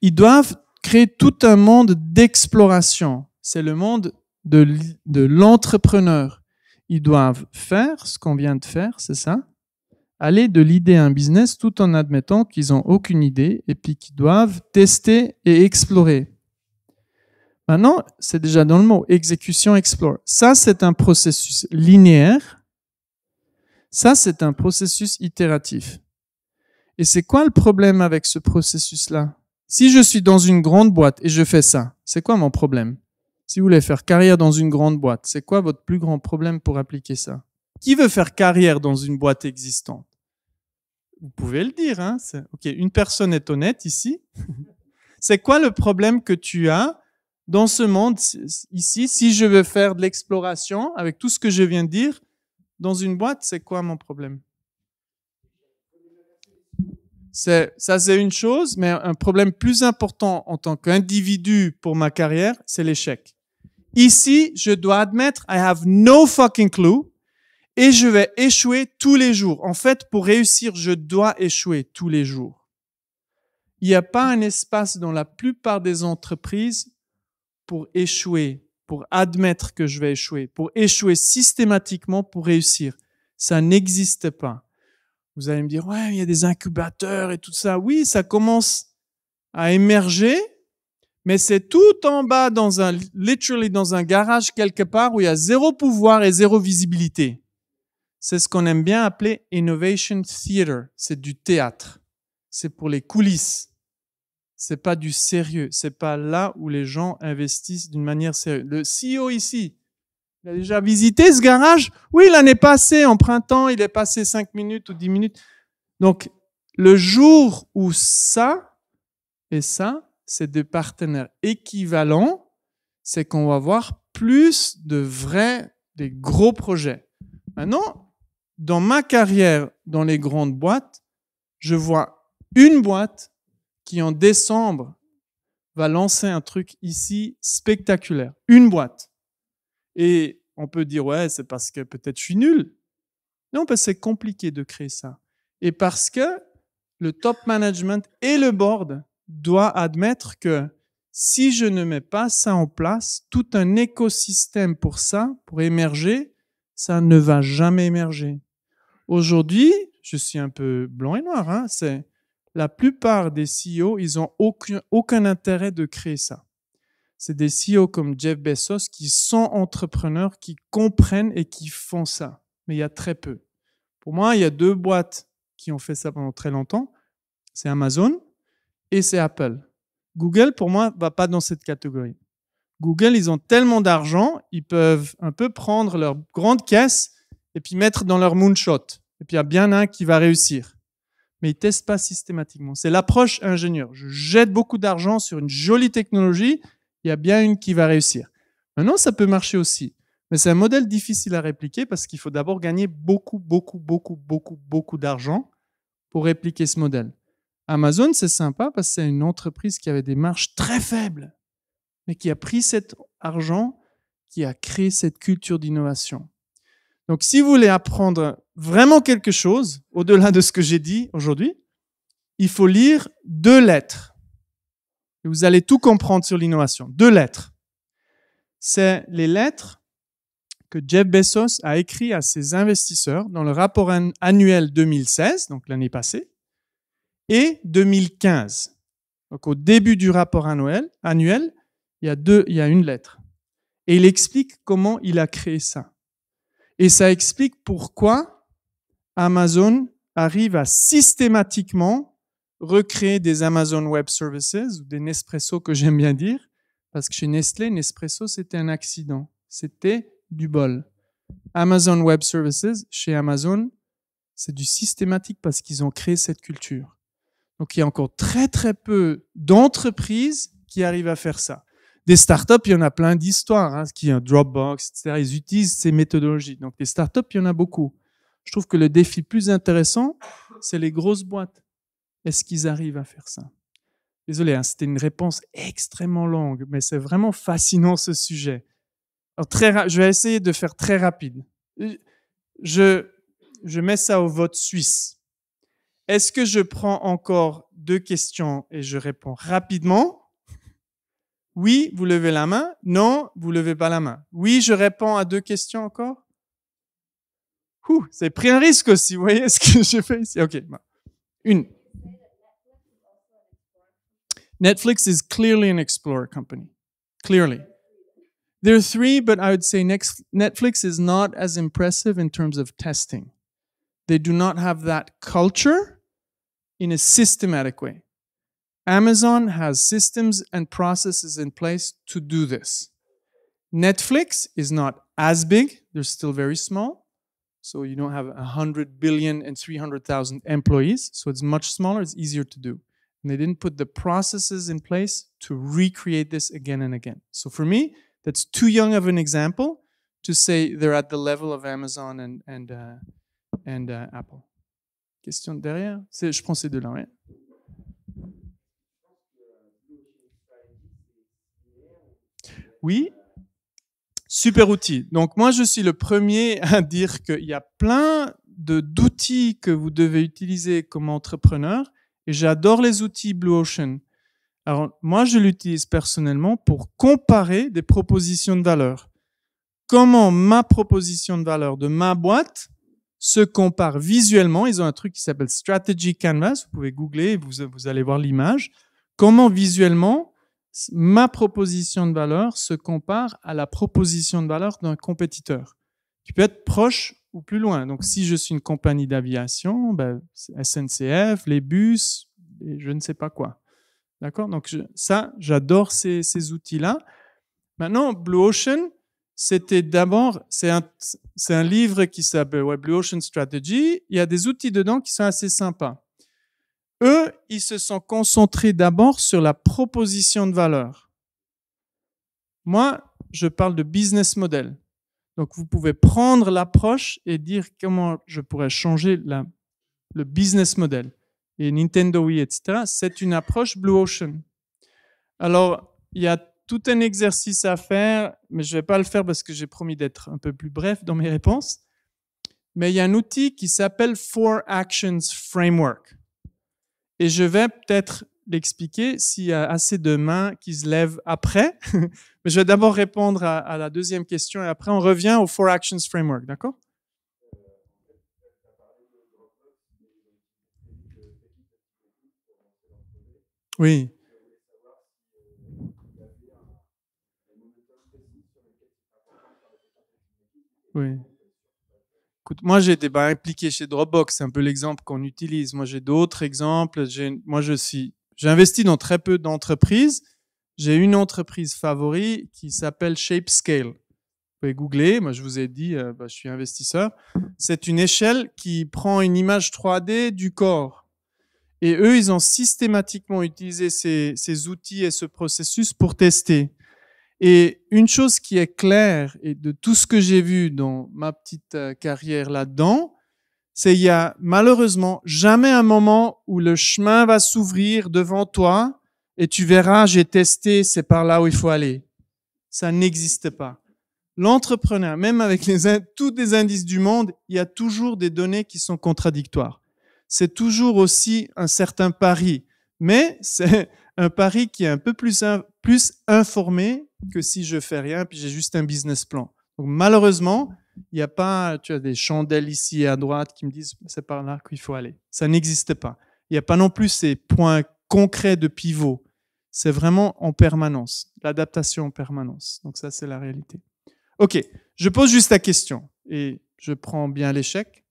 Ils doivent créer tout un monde d'exploration. C'est le monde de, de l'entrepreneur. Ils doivent faire ce qu'on vient de faire, c'est ça Aller de l'idée à un business tout en admettant qu'ils n'ont aucune idée et puis qu'ils doivent tester et explorer. Maintenant, c'est déjà dans le mot, exécution explore. Ça, c'est un processus linéaire. Ça, c'est un processus itératif. Et c'est quoi le problème avec ce processus-là Si je suis dans une grande boîte et je fais ça, c'est quoi mon problème Si vous voulez faire carrière dans une grande boîte, c'est quoi votre plus grand problème pour appliquer ça Qui veut faire carrière dans une boîte existante Vous pouvez le dire. Hein ok, une personne est honnête ici. c'est quoi le problème que tu as dans ce monde ici, si je veux faire de l'exploration avec tout ce que je viens de dire, dans une boîte, c'est quoi mon problème c'est, Ça, c'est une chose, mais un problème plus important en tant qu'individu pour ma carrière, c'est l'échec. Ici, je dois admettre, I have no fucking clue, et je vais échouer tous les jours. En fait, pour réussir, je dois échouer tous les jours. Il n'y a pas un espace dans la plupart des entreprises pour échouer, pour admettre que je vais échouer, pour échouer systématiquement pour réussir. Ça n'existe pas. Vous allez me dire, ouais, il y a des incubateurs et tout ça. Oui, ça commence à émerger, mais c'est tout en bas dans un, literally dans un garage quelque part où il y a zéro pouvoir et zéro visibilité. C'est ce qu'on aime bien appeler innovation theater. C'est du théâtre. C'est pour les coulisses c'est pas du sérieux. C'est pas là où les gens investissent d'une manière sérieuse. Le CEO ici, il a déjà visité ce garage? Oui, il en est passé en printemps, il est passé cinq minutes ou 10 minutes. Donc, le jour où ça et ça, c'est des partenaires équivalents, c'est qu'on va avoir plus de vrais, des gros projets. Maintenant, dans ma carrière dans les grandes boîtes, je vois une boîte qui en décembre va lancer un truc ici spectaculaire, une boîte. Et on peut dire ouais, c'est parce que peut-être je suis nul. Non, parce que c'est compliqué de créer ça. Et parce que le top management et le board doivent admettre que si je ne mets pas ça en place, tout un écosystème pour ça, pour émerger, ça ne va jamais émerger. Aujourd'hui, je suis un peu blanc et noir, hein, c'est la plupart des CEO, ils n'ont aucun, intérêt de créer ça. C'est des CEO comme Jeff Bezos qui sont entrepreneurs, qui comprennent et qui font ça. Mais il y a très peu. Pour moi, il y a deux boîtes qui ont fait ça pendant très longtemps. C'est Amazon et c'est Apple. Google, pour moi, va pas dans cette catégorie. Google, ils ont tellement d'argent, ils peuvent un peu prendre leur grande caisse et puis mettre dans leur moonshot. Et puis il y a bien un qui va réussir mais ils testent pas systématiquement. C'est l'approche ingénieur. Je jette beaucoup d'argent sur une jolie technologie, il y a bien une qui va réussir. Maintenant, ça peut marcher aussi, mais c'est un modèle difficile à répliquer parce qu'il faut d'abord gagner beaucoup, beaucoup, beaucoup, beaucoup, beaucoup d'argent pour répliquer ce modèle. Amazon, c'est sympa parce que c'est une entreprise qui avait des marges très faibles, mais qui a pris cet argent, qui a créé cette culture d'innovation. Donc, si vous voulez apprendre vraiment quelque chose, au-delà de ce que j'ai dit aujourd'hui, il faut lire deux lettres. Et vous allez tout comprendre sur l'innovation. Deux lettres. C'est les lettres que Jeff Bezos a écrites à ses investisseurs dans le rapport annuel 2016, donc l'année passée, et 2015. Donc au début du rapport annuel, annuel il, y a deux, il y a une lettre. Et il explique comment il a créé ça. Et ça explique pourquoi Amazon arrive à systématiquement recréer des Amazon Web Services ou des Nespresso que j'aime bien dire, parce que chez Nestlé, Nespresso, c'était un accident. C'était du bol. Amazon Web Services, chez Amazon, c'est du systématique parce qu'ils ont créé cette culture. Donc il y a encore très très peu d'entreprises qui arrivent à faire ça. Des startups, il y en a plein d'histoires, hein, qui un Dropbox, etc. Ils utilisent ces méthodologies. Donc des startups, il y en a beaucoup. Je trouve que le défi plus intéressant, c'est les grosses boîtes. Est-ce qu'ils arrivent à faire ça Désolé, hein, c'était une réponse extrêmement longue, mais c'est vraiment fascinant ce sujet. très je vais essayer de faire très rapide. Je, je mets ça au vote suisse. Est-ce que je prends encore deux questions et je réponds rapidement oui, vous levez la main. Non, vous levez pas la main. Oui, je réponds à deux questions encore. c'est pris un risque aussi. Vous voyez ce que j'ai fait ici? OK. Une. Netflix is clearly an explorer company. Clearly. There are three, but I would say que Netflix is not as impressive in terms of testing. They do not have that culture in a systematic way. Amazon has systems and processes in place to do this. Netflix is not as big, they're still very small. So you don't have 100 billion and 300,000 employees, so it's much smaller, it's easier to do. And they didn't put the processes in place to recreate this again and again. So for me, that's too young of an example to say they're at the level of Amazon and, and, uh, and uh, Apple. Question derrière Je prends ces deux-là, ouais. Oui, super outil. Donc moi, je suis le premier à dire qu'il y a plein d'outils que vous devez utiliser comme entrepreneur. Et j'adore les outils Blue Ocean. Alors moi, je l'utilise personnellement pour comparer des propositions de valeur. Comment ma proposition de valeur de ma boîte se compare visuellement. Ils ont un truc qui s'appelle Strategy Canvas. Vous pouvez googler, vous, vous allez voir l'image. Comment visuellement ma proposition de valeur se compare à la proposition de valeur d'un compétiteur, qui peut être proche ou plus loin. Donc, si je suis une compagnie d'aviation, ben, SNCF, les bus, je ne sais pas quoi. D'accord Donc, ça, j'adore ces, outils-là. Maintenant, Blue Ocean, c'était d'abord, c'est un, livre qui s'appelle Blue Ocean Strategy. Il y a des outils dedans qui sont assez sympas. Eux, ils se sont concentrés d'abord sur la proposition de valeur. Moi, je parle de business model. Donc, vous pouvez prendre l'approche et dire comment je pourrais changer le business model. Et Nintendo Wii, etc., c'est une approche Blue Ocean. Alors, il y a tout un exercice à faire, mais je ne vais pas le faire parce que j'ai promis d'être un peu plus bref dans mes réponses. Mais il y a un outil qui s'appelle Four Actions Framework. Et je vais peut-être l'expliquer s'il y a assez de mains qui se lèvent après. Mais je vais d'abord répondre à, à, la deuxième question et après on revient au Four Actions Framework, d'accord Oui. Oui moi, j'ai été ben, impliqué chez Dropbox. C'est un peu l'exemple qu'on utilise. Moi, j'ai d'autres exemples. Moi, je suis, j'ai investi dans très peu d'entreprises. J'ai une entreprise favorite qui s'appelle ShapeScale. Vous pouvez googler. Moi, je vous ai dit, euh, bah, je suis investisseur. C'est une échelle qui prend une image 3D du corps. Et eux, ils ont systématiquement utilisé ces outils et ce processus pour tester. Et une chose qui est claire, et de tout ce que j'ai vu dans ma petite euh, carrière là-dedans, c'est il y a malheureusement jamais un moment où le chemin va s'ouvrir devant toi et tu verras, j'ai testé, c'est par là où il faut aller. Ça n'existe pas. L'entrepreneur, même avec les, tous les indices du monde, il y a toujours des données qui sont contradictoires. C'est toujours aussi un certain pari, mais c'est un pari qui est un peu plus, informé que si je fais rien, puis j'ai juste un business plan. Donc malheureusement, il n'y a pas, tu as des chandelles ici à droite qui me disent bah, c'est par là qu'il faut aller. Ça n'existe pas. Il n'y a pas non plus ces points concrets de pivot. C'est vraiment en permanence, l'adaptation en permanence. Donc ça, c'est la réalité. OK, je pose juste la question et je prends bien l'échec.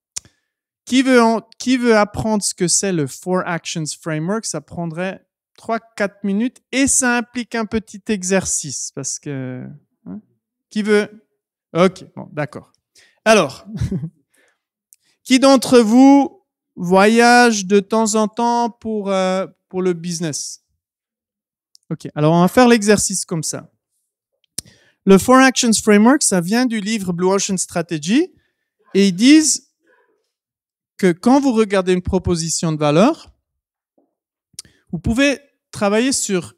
Qui veut, qui veut apprendre ce que c'est le Four Actions Framework Ça prendrait 3-4 minutes et ça implique un petit exercice parce que... Hein, qui veut Ok, bon, d'accord. Alors, qui d'entre vous voyage de temps en temps pour, euh, pour le business Ok, alors on va faire l'exercice comme ça. Le Four Actions Framework, ça vient du livre Blue Ocean Strategy et ils disent que quand vous regardez une proposition de valeur, vous pouvez travailler sur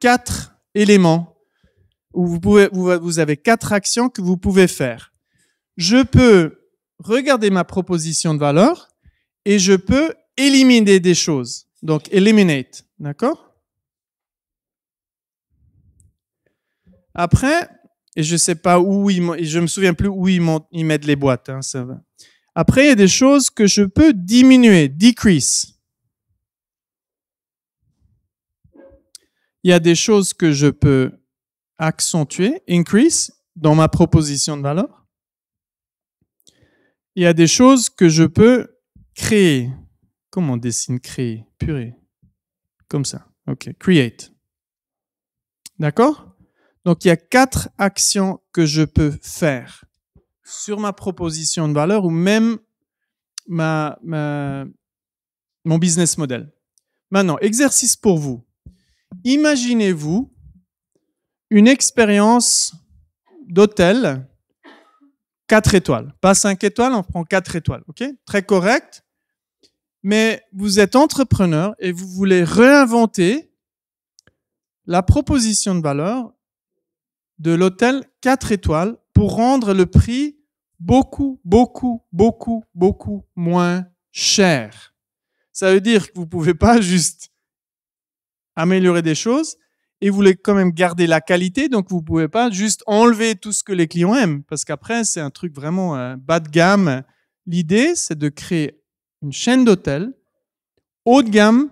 quatre éléments. Où vous, pouvez, vous avez quatre actions que vous pouvez faire. Je peux regarder ma proposition de valeur et je peux éliminer des choses. Donc, eliminate. D'accord Après, et je sais pas où ils je me souviens plus où ils, mettent les boîtes. Hein, ça va. Après, il y a des choses que je peux diminuer, decrease. il y a des choses que je peux accentuer, increase, dans ma proposition de valeur. Il y a des choses que je peux créer. Comment on dessine créer Purée. Comme ça. OK. Create. D'accord Donc il y a quatre actions que je peux faire sur ma proposition de valeur ou même ma, mon business model. Maintenant, exercice pour vous. Imaginez-vous une expérience d'hôtel 4 étoiles. Pas 5 étoiles, on prend 4 étoiles. OK Très correct. Mais vous êtes entrepreneur et vous voulez réinventer la proposition de valeur de l'hôtel 4 étoiles pour rendre le prix beaucoup, beaucoup, beaucoup, beaucoup moins cher. Ça veut dire que vous ne pouvez pas juste améliorer des choses et vous voulez quand même garder la qualité, donc vous ne pouvez pas juste enlever tout ce que les clients aiment, parce qu'après, c'est un truc vraiment euh, bas de gamme. L'idée, c'est de créer une chaîne d'hôtels haut de gamme,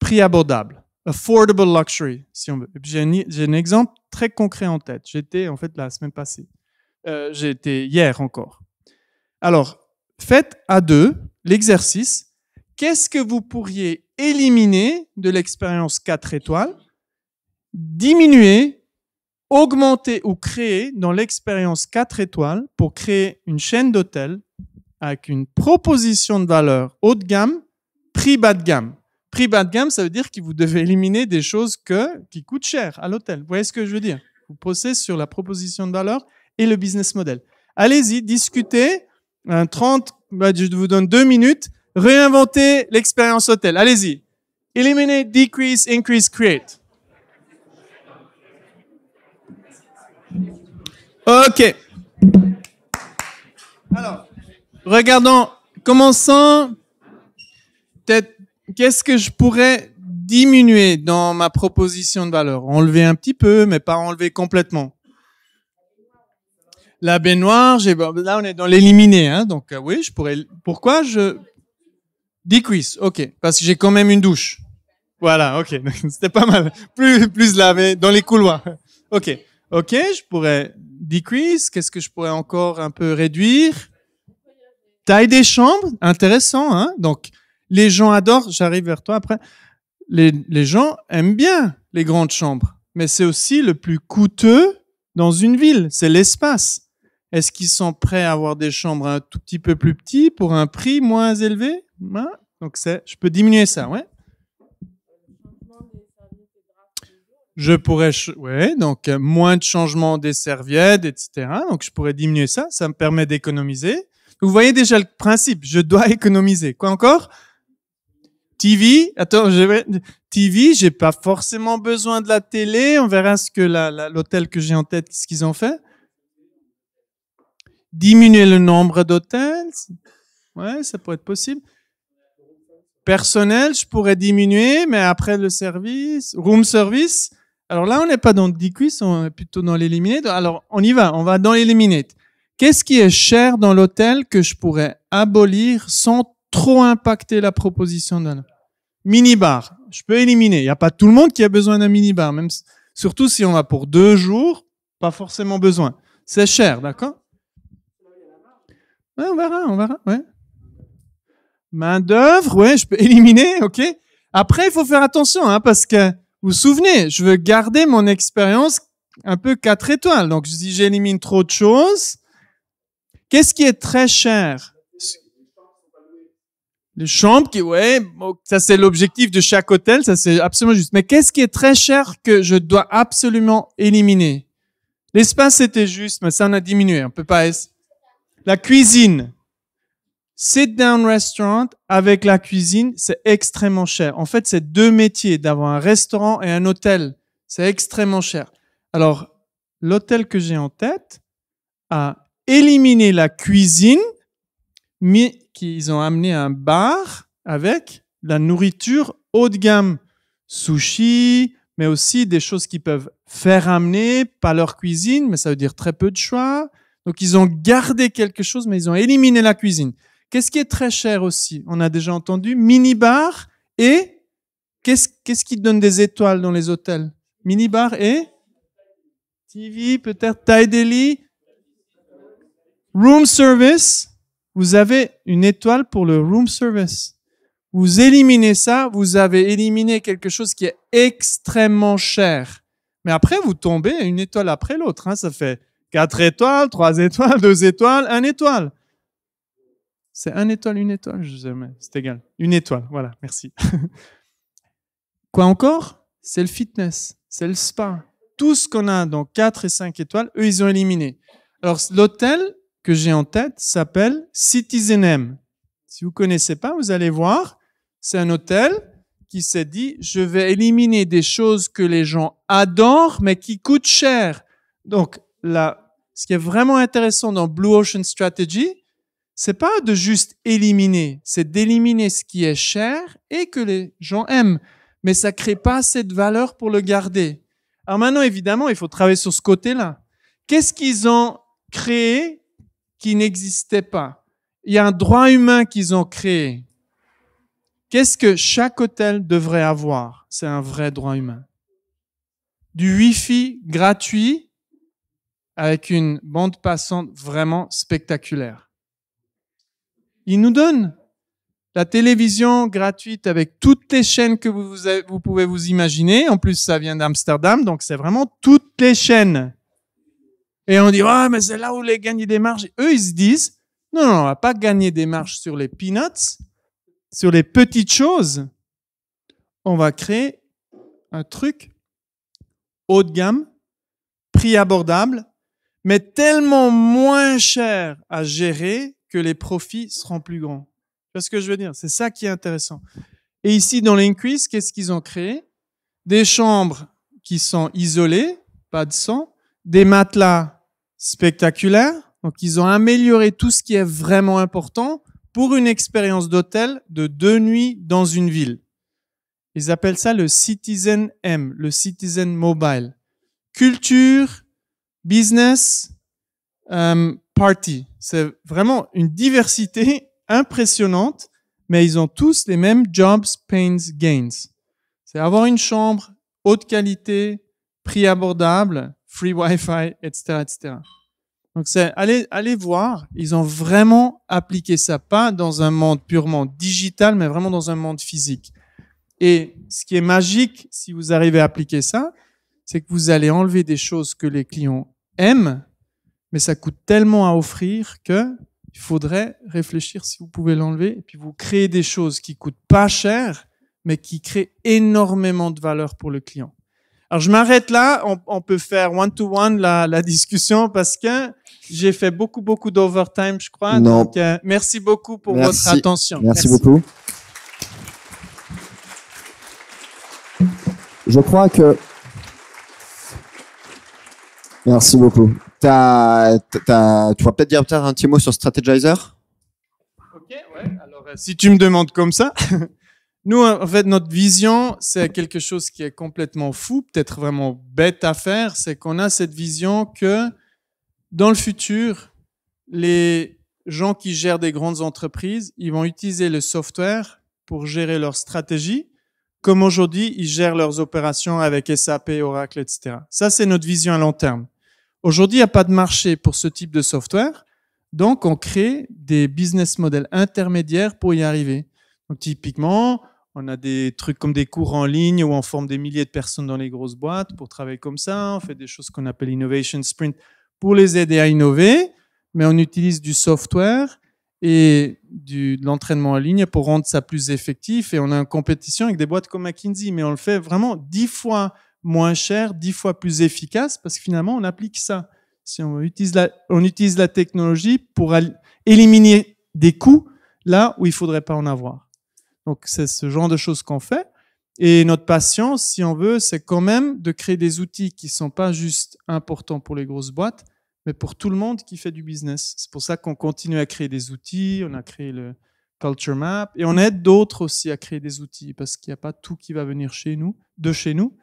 prix abordable, affordable luxury, si on veut. J'ai un, exemple très concret en tête. J'étais, en fait, la semaine passée. Euh, j'étais hier encore. Alors, faites à deux l'exercice qu'est-ce que vous pourriez éliminer de l'expérience 4 étoiles, diminuer, augmenter ou créer dans l'expérience 4 étoiles pour créer une chaîne d'hôtels avec une proposition de valeur haut de gamme, prix bas de gamme. Prix bas de gamme, ça veut dire que vous devez éliminer des choses que, qui coûtent cher à l'hôtel. Vous voyez ce que je veux dire Vous posez sur la proposition de valeur et le business model. Allez-y, discutez. 30, bah, je vous donne deux minutes Réinventer l'expérience hôtel. Allez-y. Eliminate, decrease, increase, create. OK. Alors, regardons, commençons. qu'est-ce que je pourrais diminuer dans ma proposition de valeur Enlever un petit peu, mais pas enlever complètement. La baignoire, là on est dans l'éliminer, hein, donc euh, oui, je pourrais. Pourquoi je Decrease, ok. Parce que j'ai quand même une douche. Voilà, ok. C'était pas mal. Plus, plus lavé dans les couloirs. Ok. Ok, je pourrais decrease. Qu'est-ce que je pourrais encore un peu réduire? Taille des chambres. Intéressant, hein? Donc, les gens adorent. J'arrive vers toi après. Les, gens aiment bien les grandes chambres. Mais c'est aussi le plus coûteux dans une ville. C'est l'espace. Est-ce qu'ils sont prêts à avoir des chambres un tout petit peu plus petites pour un prix moins élevé? Hein? Donc c'est, je peux diminuer ça, ouais. Je pourrais, donc euh, moins de changement des serviettes, etc. Donc je pourrais diminuer ça, ça me permet d'économiser. Vous voyez déjà le principe, je dois économiser. Quoi encore TV, attends, je n'ai TV, j'ai pas forcément besoin de la télé. On verra ce que l'hôtel que j'ai en tête, ce qu'ils ont fait. Diminuer le nombre d'hôtels, ouais, ça pourrait être possible personnel, je pourrais diminuer, mais après le service, room service. Alors là, on n'est pas dans le cuisson, on est plutôt dans l'éliminé. Alors, on y va, on va dans l'éliminé. Qu'est-ce qui est cher dans l'hôtel que je pourrais abolir sans trop impacter la proposition d'un minibar? Je peux éliminer. Il n'y a pas tout le monde qui a besoin d'un minibar, même surtout si on va pour deux jours, pas forcément besoin. C'est cher, d'accord? Ouais, on verra, on verra, ouais. Main d'œuvre, ouais, je peux éliminer, ok. Après, il faut faire attention, hein, parce que vous vous souvenez, je veux garder mon expérience un peu quatre étoiles. Donc, si j'élimine trop de choses, qu'est-ce qui est très cher Les chambres, qui, ouais, ça c'est l'objectif de chaque hôtel, ça c'est absolument juste. Mais qu'est-ce qui est très cher que je dois absolument éliminer L'espace était juste, mais ça en a diminué. On peut pas. La cuisine sit down restaurant avec la cuisine, c'est extrêmement cher. En fait, c'est deux métiers, d'avoir un restaurant et un hôtel. C'est extrêmement cher. Alors, l'hôtel que j'ai en tête a éliminé la cuisine, mais qu'ils ont amené un bar avec la nourriture haut de gamme, sushi, mais aussi des choses qu'ils peuvent faire amener, pas leur cuisine, mais ça veut dire très peu de choix. Donc ils ont gardé quelque chose, mais ils ont éliminé la cuisine. Qu'est-ce qui est très cher aussi On a déjà entendu mini-bar et qu'est-ce qu'est-ce qui donne des étoiles dans les hôtels Mini-bar et TV, peut-être taille lits room service. Vous avez une étoile pour le room service. Vous éliminez ça, vous avez éliminé quelque chose qui est extrêmement cher. Mais après, vous tombez une étoile après l'autre. Hein. Ça fait quatre étoiles, trois étoiles, deux étoiles, un étoile. C'est un étoile, une étoile, je sais jamais. C'est égal. Une étoile, voilà, merci. Quoi encore C'est le fitness, c'est le spa. Tout ce qu'on a dans 4 et 5 étoiles, eux, ils ont éliminé. Alors, l'hôtel que j'ai en tête s'appelle Citizen Si vous ne connaissez pas, vous allez voir, c'est un hôtel qui s'est dit, je vais éliminer des choses que les gens adorent, mais qui coûtent cher. Donc, là, ce qui est vraiment intéressant dans Blue Ocean Strategy, n'est pas de juste éliminer, c'est d'éliminer ce qui est cher et que les gens aiment. Mais ça crée pas cette valeur pour le garder. Alors maintenant, évidemment, il faut travailler sur ce côté-là. Qu'est-ce qu'ils ont créé qui n'existait pas? Il y a un droit humain qu'ils ont créé. Qu'est-ce que chaque hôtel devrait avoir? C'est un vrai droit humain. Du Wi-Fi gratuit avec une bande passante vraiment spectaculaire il nous donne la télévision gratuite avec toutes les chaînes que vous, pouvez vous imaginer. En plus, ça vient d'Amsterdam, donc c'est vraiment toutes les chaînes. Et on dit, ouais, mais c'est là où les gagnent des marges. eux, ils se disent, non, non, on va pas gagner des marges sur les peanuts, sur les petites choses. On va créer un truc haut de gamme, prix abordable, mais tellement moins cher à gérer que les profits seront plus grands. C'est ce que je veux dire C'est ça qui est intéressant. Et ici, dans l'Inquis, qu'est-ce qu'ils ont créé Des chambres qui sont isolées, pas de sang, des matelas spectaculaires. Donc, ils ont amélioré tout ce qui est vraiment important pour une expérience d'hôtel de deux nuits dans une ville. Ils appellent ça le Citizen M, le Citizen Mobile. Culture, business, euh, c'est vraiment une diversité impressionnante, mais ils ont tous les mêmes jobs, pains, gains. C'est avoir une chambre, haute qualité, prix abordable, free Wi-Fi, etc., etc. Donc c'est allez allez voir, ils ont vraiment appliqué ça pas dans un monde purement digital, mais vraiment dans un monde physique. Et ce qui est magique si vous arrivez à appliquer ça, c'est que vous allez enlever des choses que les clients aiment mais ça coûte tellement à offrir que il faudrait réfléchir si vous pouvez l'enlever. Et puis vous créez des choses qui coûtent pas cher, mais qui créent énormément de valeur pour le client. Alors je m'arrête là. On, peut faire one-to-one la, discussion parce que j'ai fait beaucoup, beaucoup d'overtime, je crois. Donc euh, merci beaucoup pour votre attention. Merci, merci, beaucoup. Je crois que. Merci beaucoup
tu vas peut-être dire un petit mot sur Strategizer
Ok, ouais. Alors, euh, si tu me demandes comme ça, nous, en fait, notre vision, c'est quelque chose qui est complètement fou, peut-être vraiment bête à faire, c'est qu'on a cette vision que dans le futur, les gens qui gèrent des grandes entreprises, ils vont utiliser le software pour gérer leur stratégie, comme aujourd'hui, ils gèrent leurs opérations avec SAP, Oracle, etc. Ça, c'est notre vision à long terme. Aujourd'hui, il n'y a pas de marché pour ce type de software. Donc, on crée des business models intermédiaires pour y arriver. typiquement, on a des trucs comme des cours en ligne où on forme des milliers de personnes dans les grosses boîtes pour travailler comme ça. On fait des choses qu'on appelle innovation sprint pour les aider à innover, mais on utilise du software et du, de l'entraînement en ligne pour rendre ça plus effectif. Et on a une compétition avec des boîtes comme McKinsey, mais on le fait vraiment dix fois moins cher, dix fois plus efficace, parce que finalement, on applique ça. Si on utilise la, on utilise la technologie pour éliminer des coûts là où il faudrait pas en avoir. Donc, c'est ce genre de choses qu'on fait. Et notre passion, si on veut, c'est quand même de créer des outils qui sont pas juste importants pour les grosses boîtes, mais pour tout le monde qui fait du business. C'est pour ça qu'on continue à créer des outils. On a créé le Culture Map et on aide d'autres aussi à créer des outils parce qu'il n'y a pas tout qui va venir chez nous, de chez nous.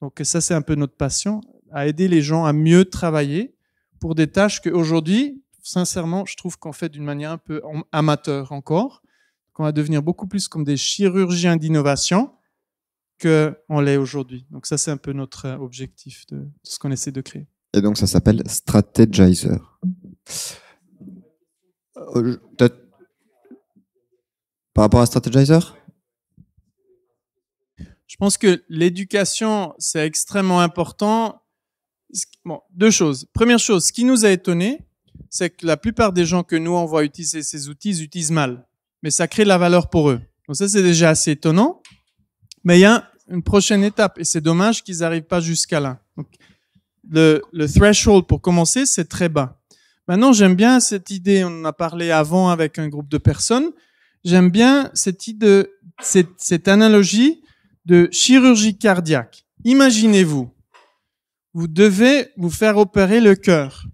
Donc ça, c'est un peu notre passion, à aider les gens à mieux travailler pour des tâches qu'aujourd'hui, sincèrement, je trouve qu'on fait d'une manière un peu amateur encore, qu'on va devenir beaucoup plus comme des chirurgiens d'innovation qu'on l'est aujourd'hui. Donc ça, c'est un peu notre euh, objectif de, ce qu'on essaie de créer.
Et donc ça s'appelle Strategizer. Euh, par rapport à Strategizer
je pense que l'éducation, c'est extrêmement important. Bon, deux choses. Première chose, ce qui nous a étonné, c'est que la plupart des gens que nous, on voit utiliser ces outils, ils utilisent mal. Mais ça crée de la valeur pour eux. Donc ça, c'est déjà assez étonnant. Mais il y a une prochaine étape et c'est dommage qu'ils n'arrivent pas jusqu'à là. Donc, le, le threshold pour commencer, c'est très bas. Maintenant, j'aime bien cette idée, on en a parlé avant avec un groupe de personnes, j'aime bien cette idée, cette, cette analogie de chirurgie cardiaque. Imaginez-vous, vous devez vous faire opérer le cœur.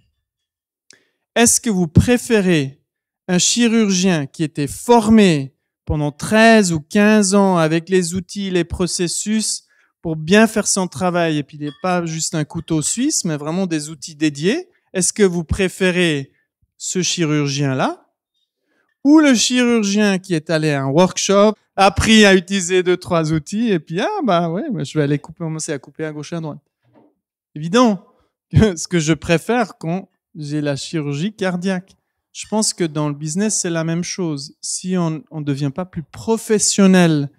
Est-ce que vous préférez un chirurgien qui était formé pendant 13 ou 15 ans avec les outils, les processus pour bien faire son travail et puis il n'est pas juste un couteau suisse, mais vraiment des outils dédiés. Est-ce que vous préférez ce chirurgien-là ou le chirurgien qui est allé à un workshop appris à utiliser deux, trois outils, et puis, ah, bah ouais, bah, je vais aller couper, commencer à couper à gauche et à droite. Évident ce que je préfère quand j'ai la chirurgie cardiaque. Je pense que dans le business, c'est la même chose. Si on ne devient pas plus professionnel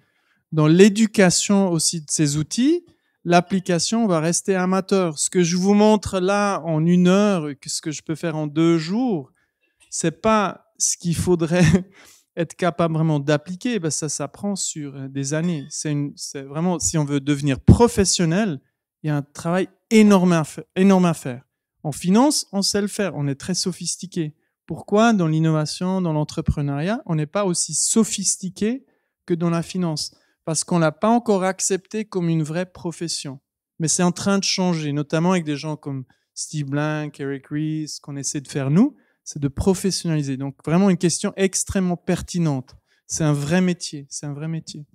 dans l'éducation aussi de ces outils, l'application va rester amateur. Ce que je vous montre là en une heure, ce que je peux faire en deux jours, c'est pas ce qu'il faudrait être capable vraiment d'appliquer, bah, ça s'apprend sur euh, des années. C'est vraiment, si on veut devenir professionnel, il y a un travail énorme à, faire, énorme à faire. En finance, on sait le faire, on est très sophistiqué. Pourquoi dans l'innovation, dans l'entrepreneuriat, on n'est pas aussi sophistiqué que dans la finance Parce qu'on ne l'a pas encore accepté comme une vraie profession. Mais c'est en train de changer, notamment avec des gens comme Steve Blank, Eric Ries, qu'on essaie de faire nous c'est de professionnaliser. Donc vraiment une question extrêmement pertinente. C'est un vrai métier, c'est un vrai métier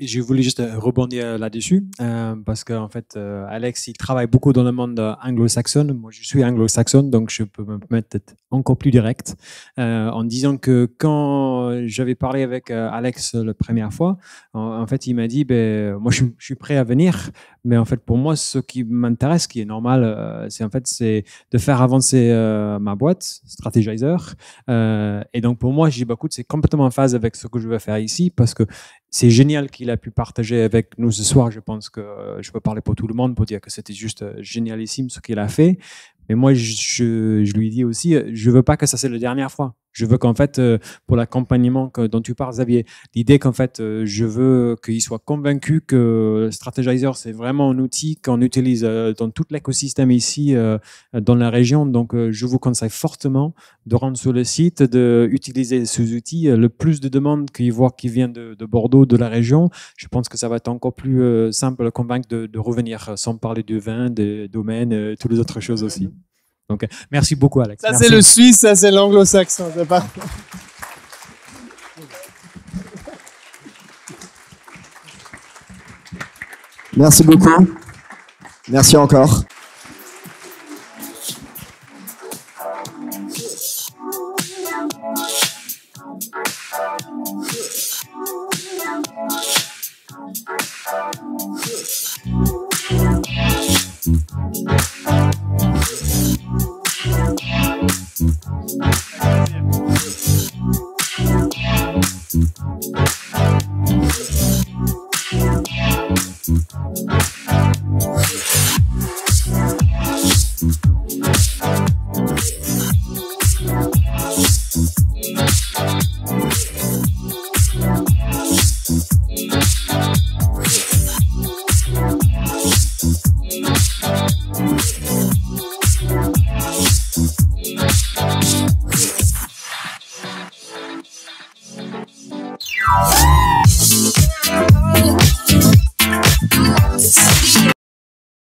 je voulais juste euh, rebondir euh, là-dessus euh, parce qu'en en fait, Alex, il travaille beaucoup dans le monde anglo-saxon. Moi, je suis anglo-saxon, donc je peux me permettre d'être encore plus direct en disant que quand j'avais parlé avec Alex la première fois, en, fait, il m'a dit ben, Moi, je, suis prêt à venir, mais en fait, pour moi, ce qui m'intéresse, qui est normal, c'est en fait c'est de faire avancer ma boîte, Strategizer. et donc, pour moi, j'ai beaucoup c'est complètement en phase avec ce que je veux faire ici parce que c'est génial qu'il a pu partager avec nous ce soir. Je pense que euh, je peux parler pour tout le monde pour dire que c'était juste euh, génialissime ce qu'il a fait. Mais moi, je, je, lui dis aussi, euh, je veux pas que ça c'est la dernière fois. Je veux qu'en fait, euh, pour l'accompagnement dont tu parles, Xavier, l'idée qu'en fait, euh, je veux qu'ils soient convaincus que Strategizer, c'est vraiment un outil qu'on utilise euh, dans tout l'écosystème ici, dans la région. Donc, je vous conseille fortement de rendre sur le site, d'utiliser ces outils. Le plus de demandes qu'ils voient qui viennent de, Bordeaux, de la région, je pense que ça va être encore plus simple convaincre de, de revenir, sans parler du vin, des domaines, toutes les autres choses aussi. Donc, euh, merci beaucoup, Alex. Ça, c'est le
Suisse, ça, c'est l'anglo-saxon.
Merci beaucoup. Merci encore. you.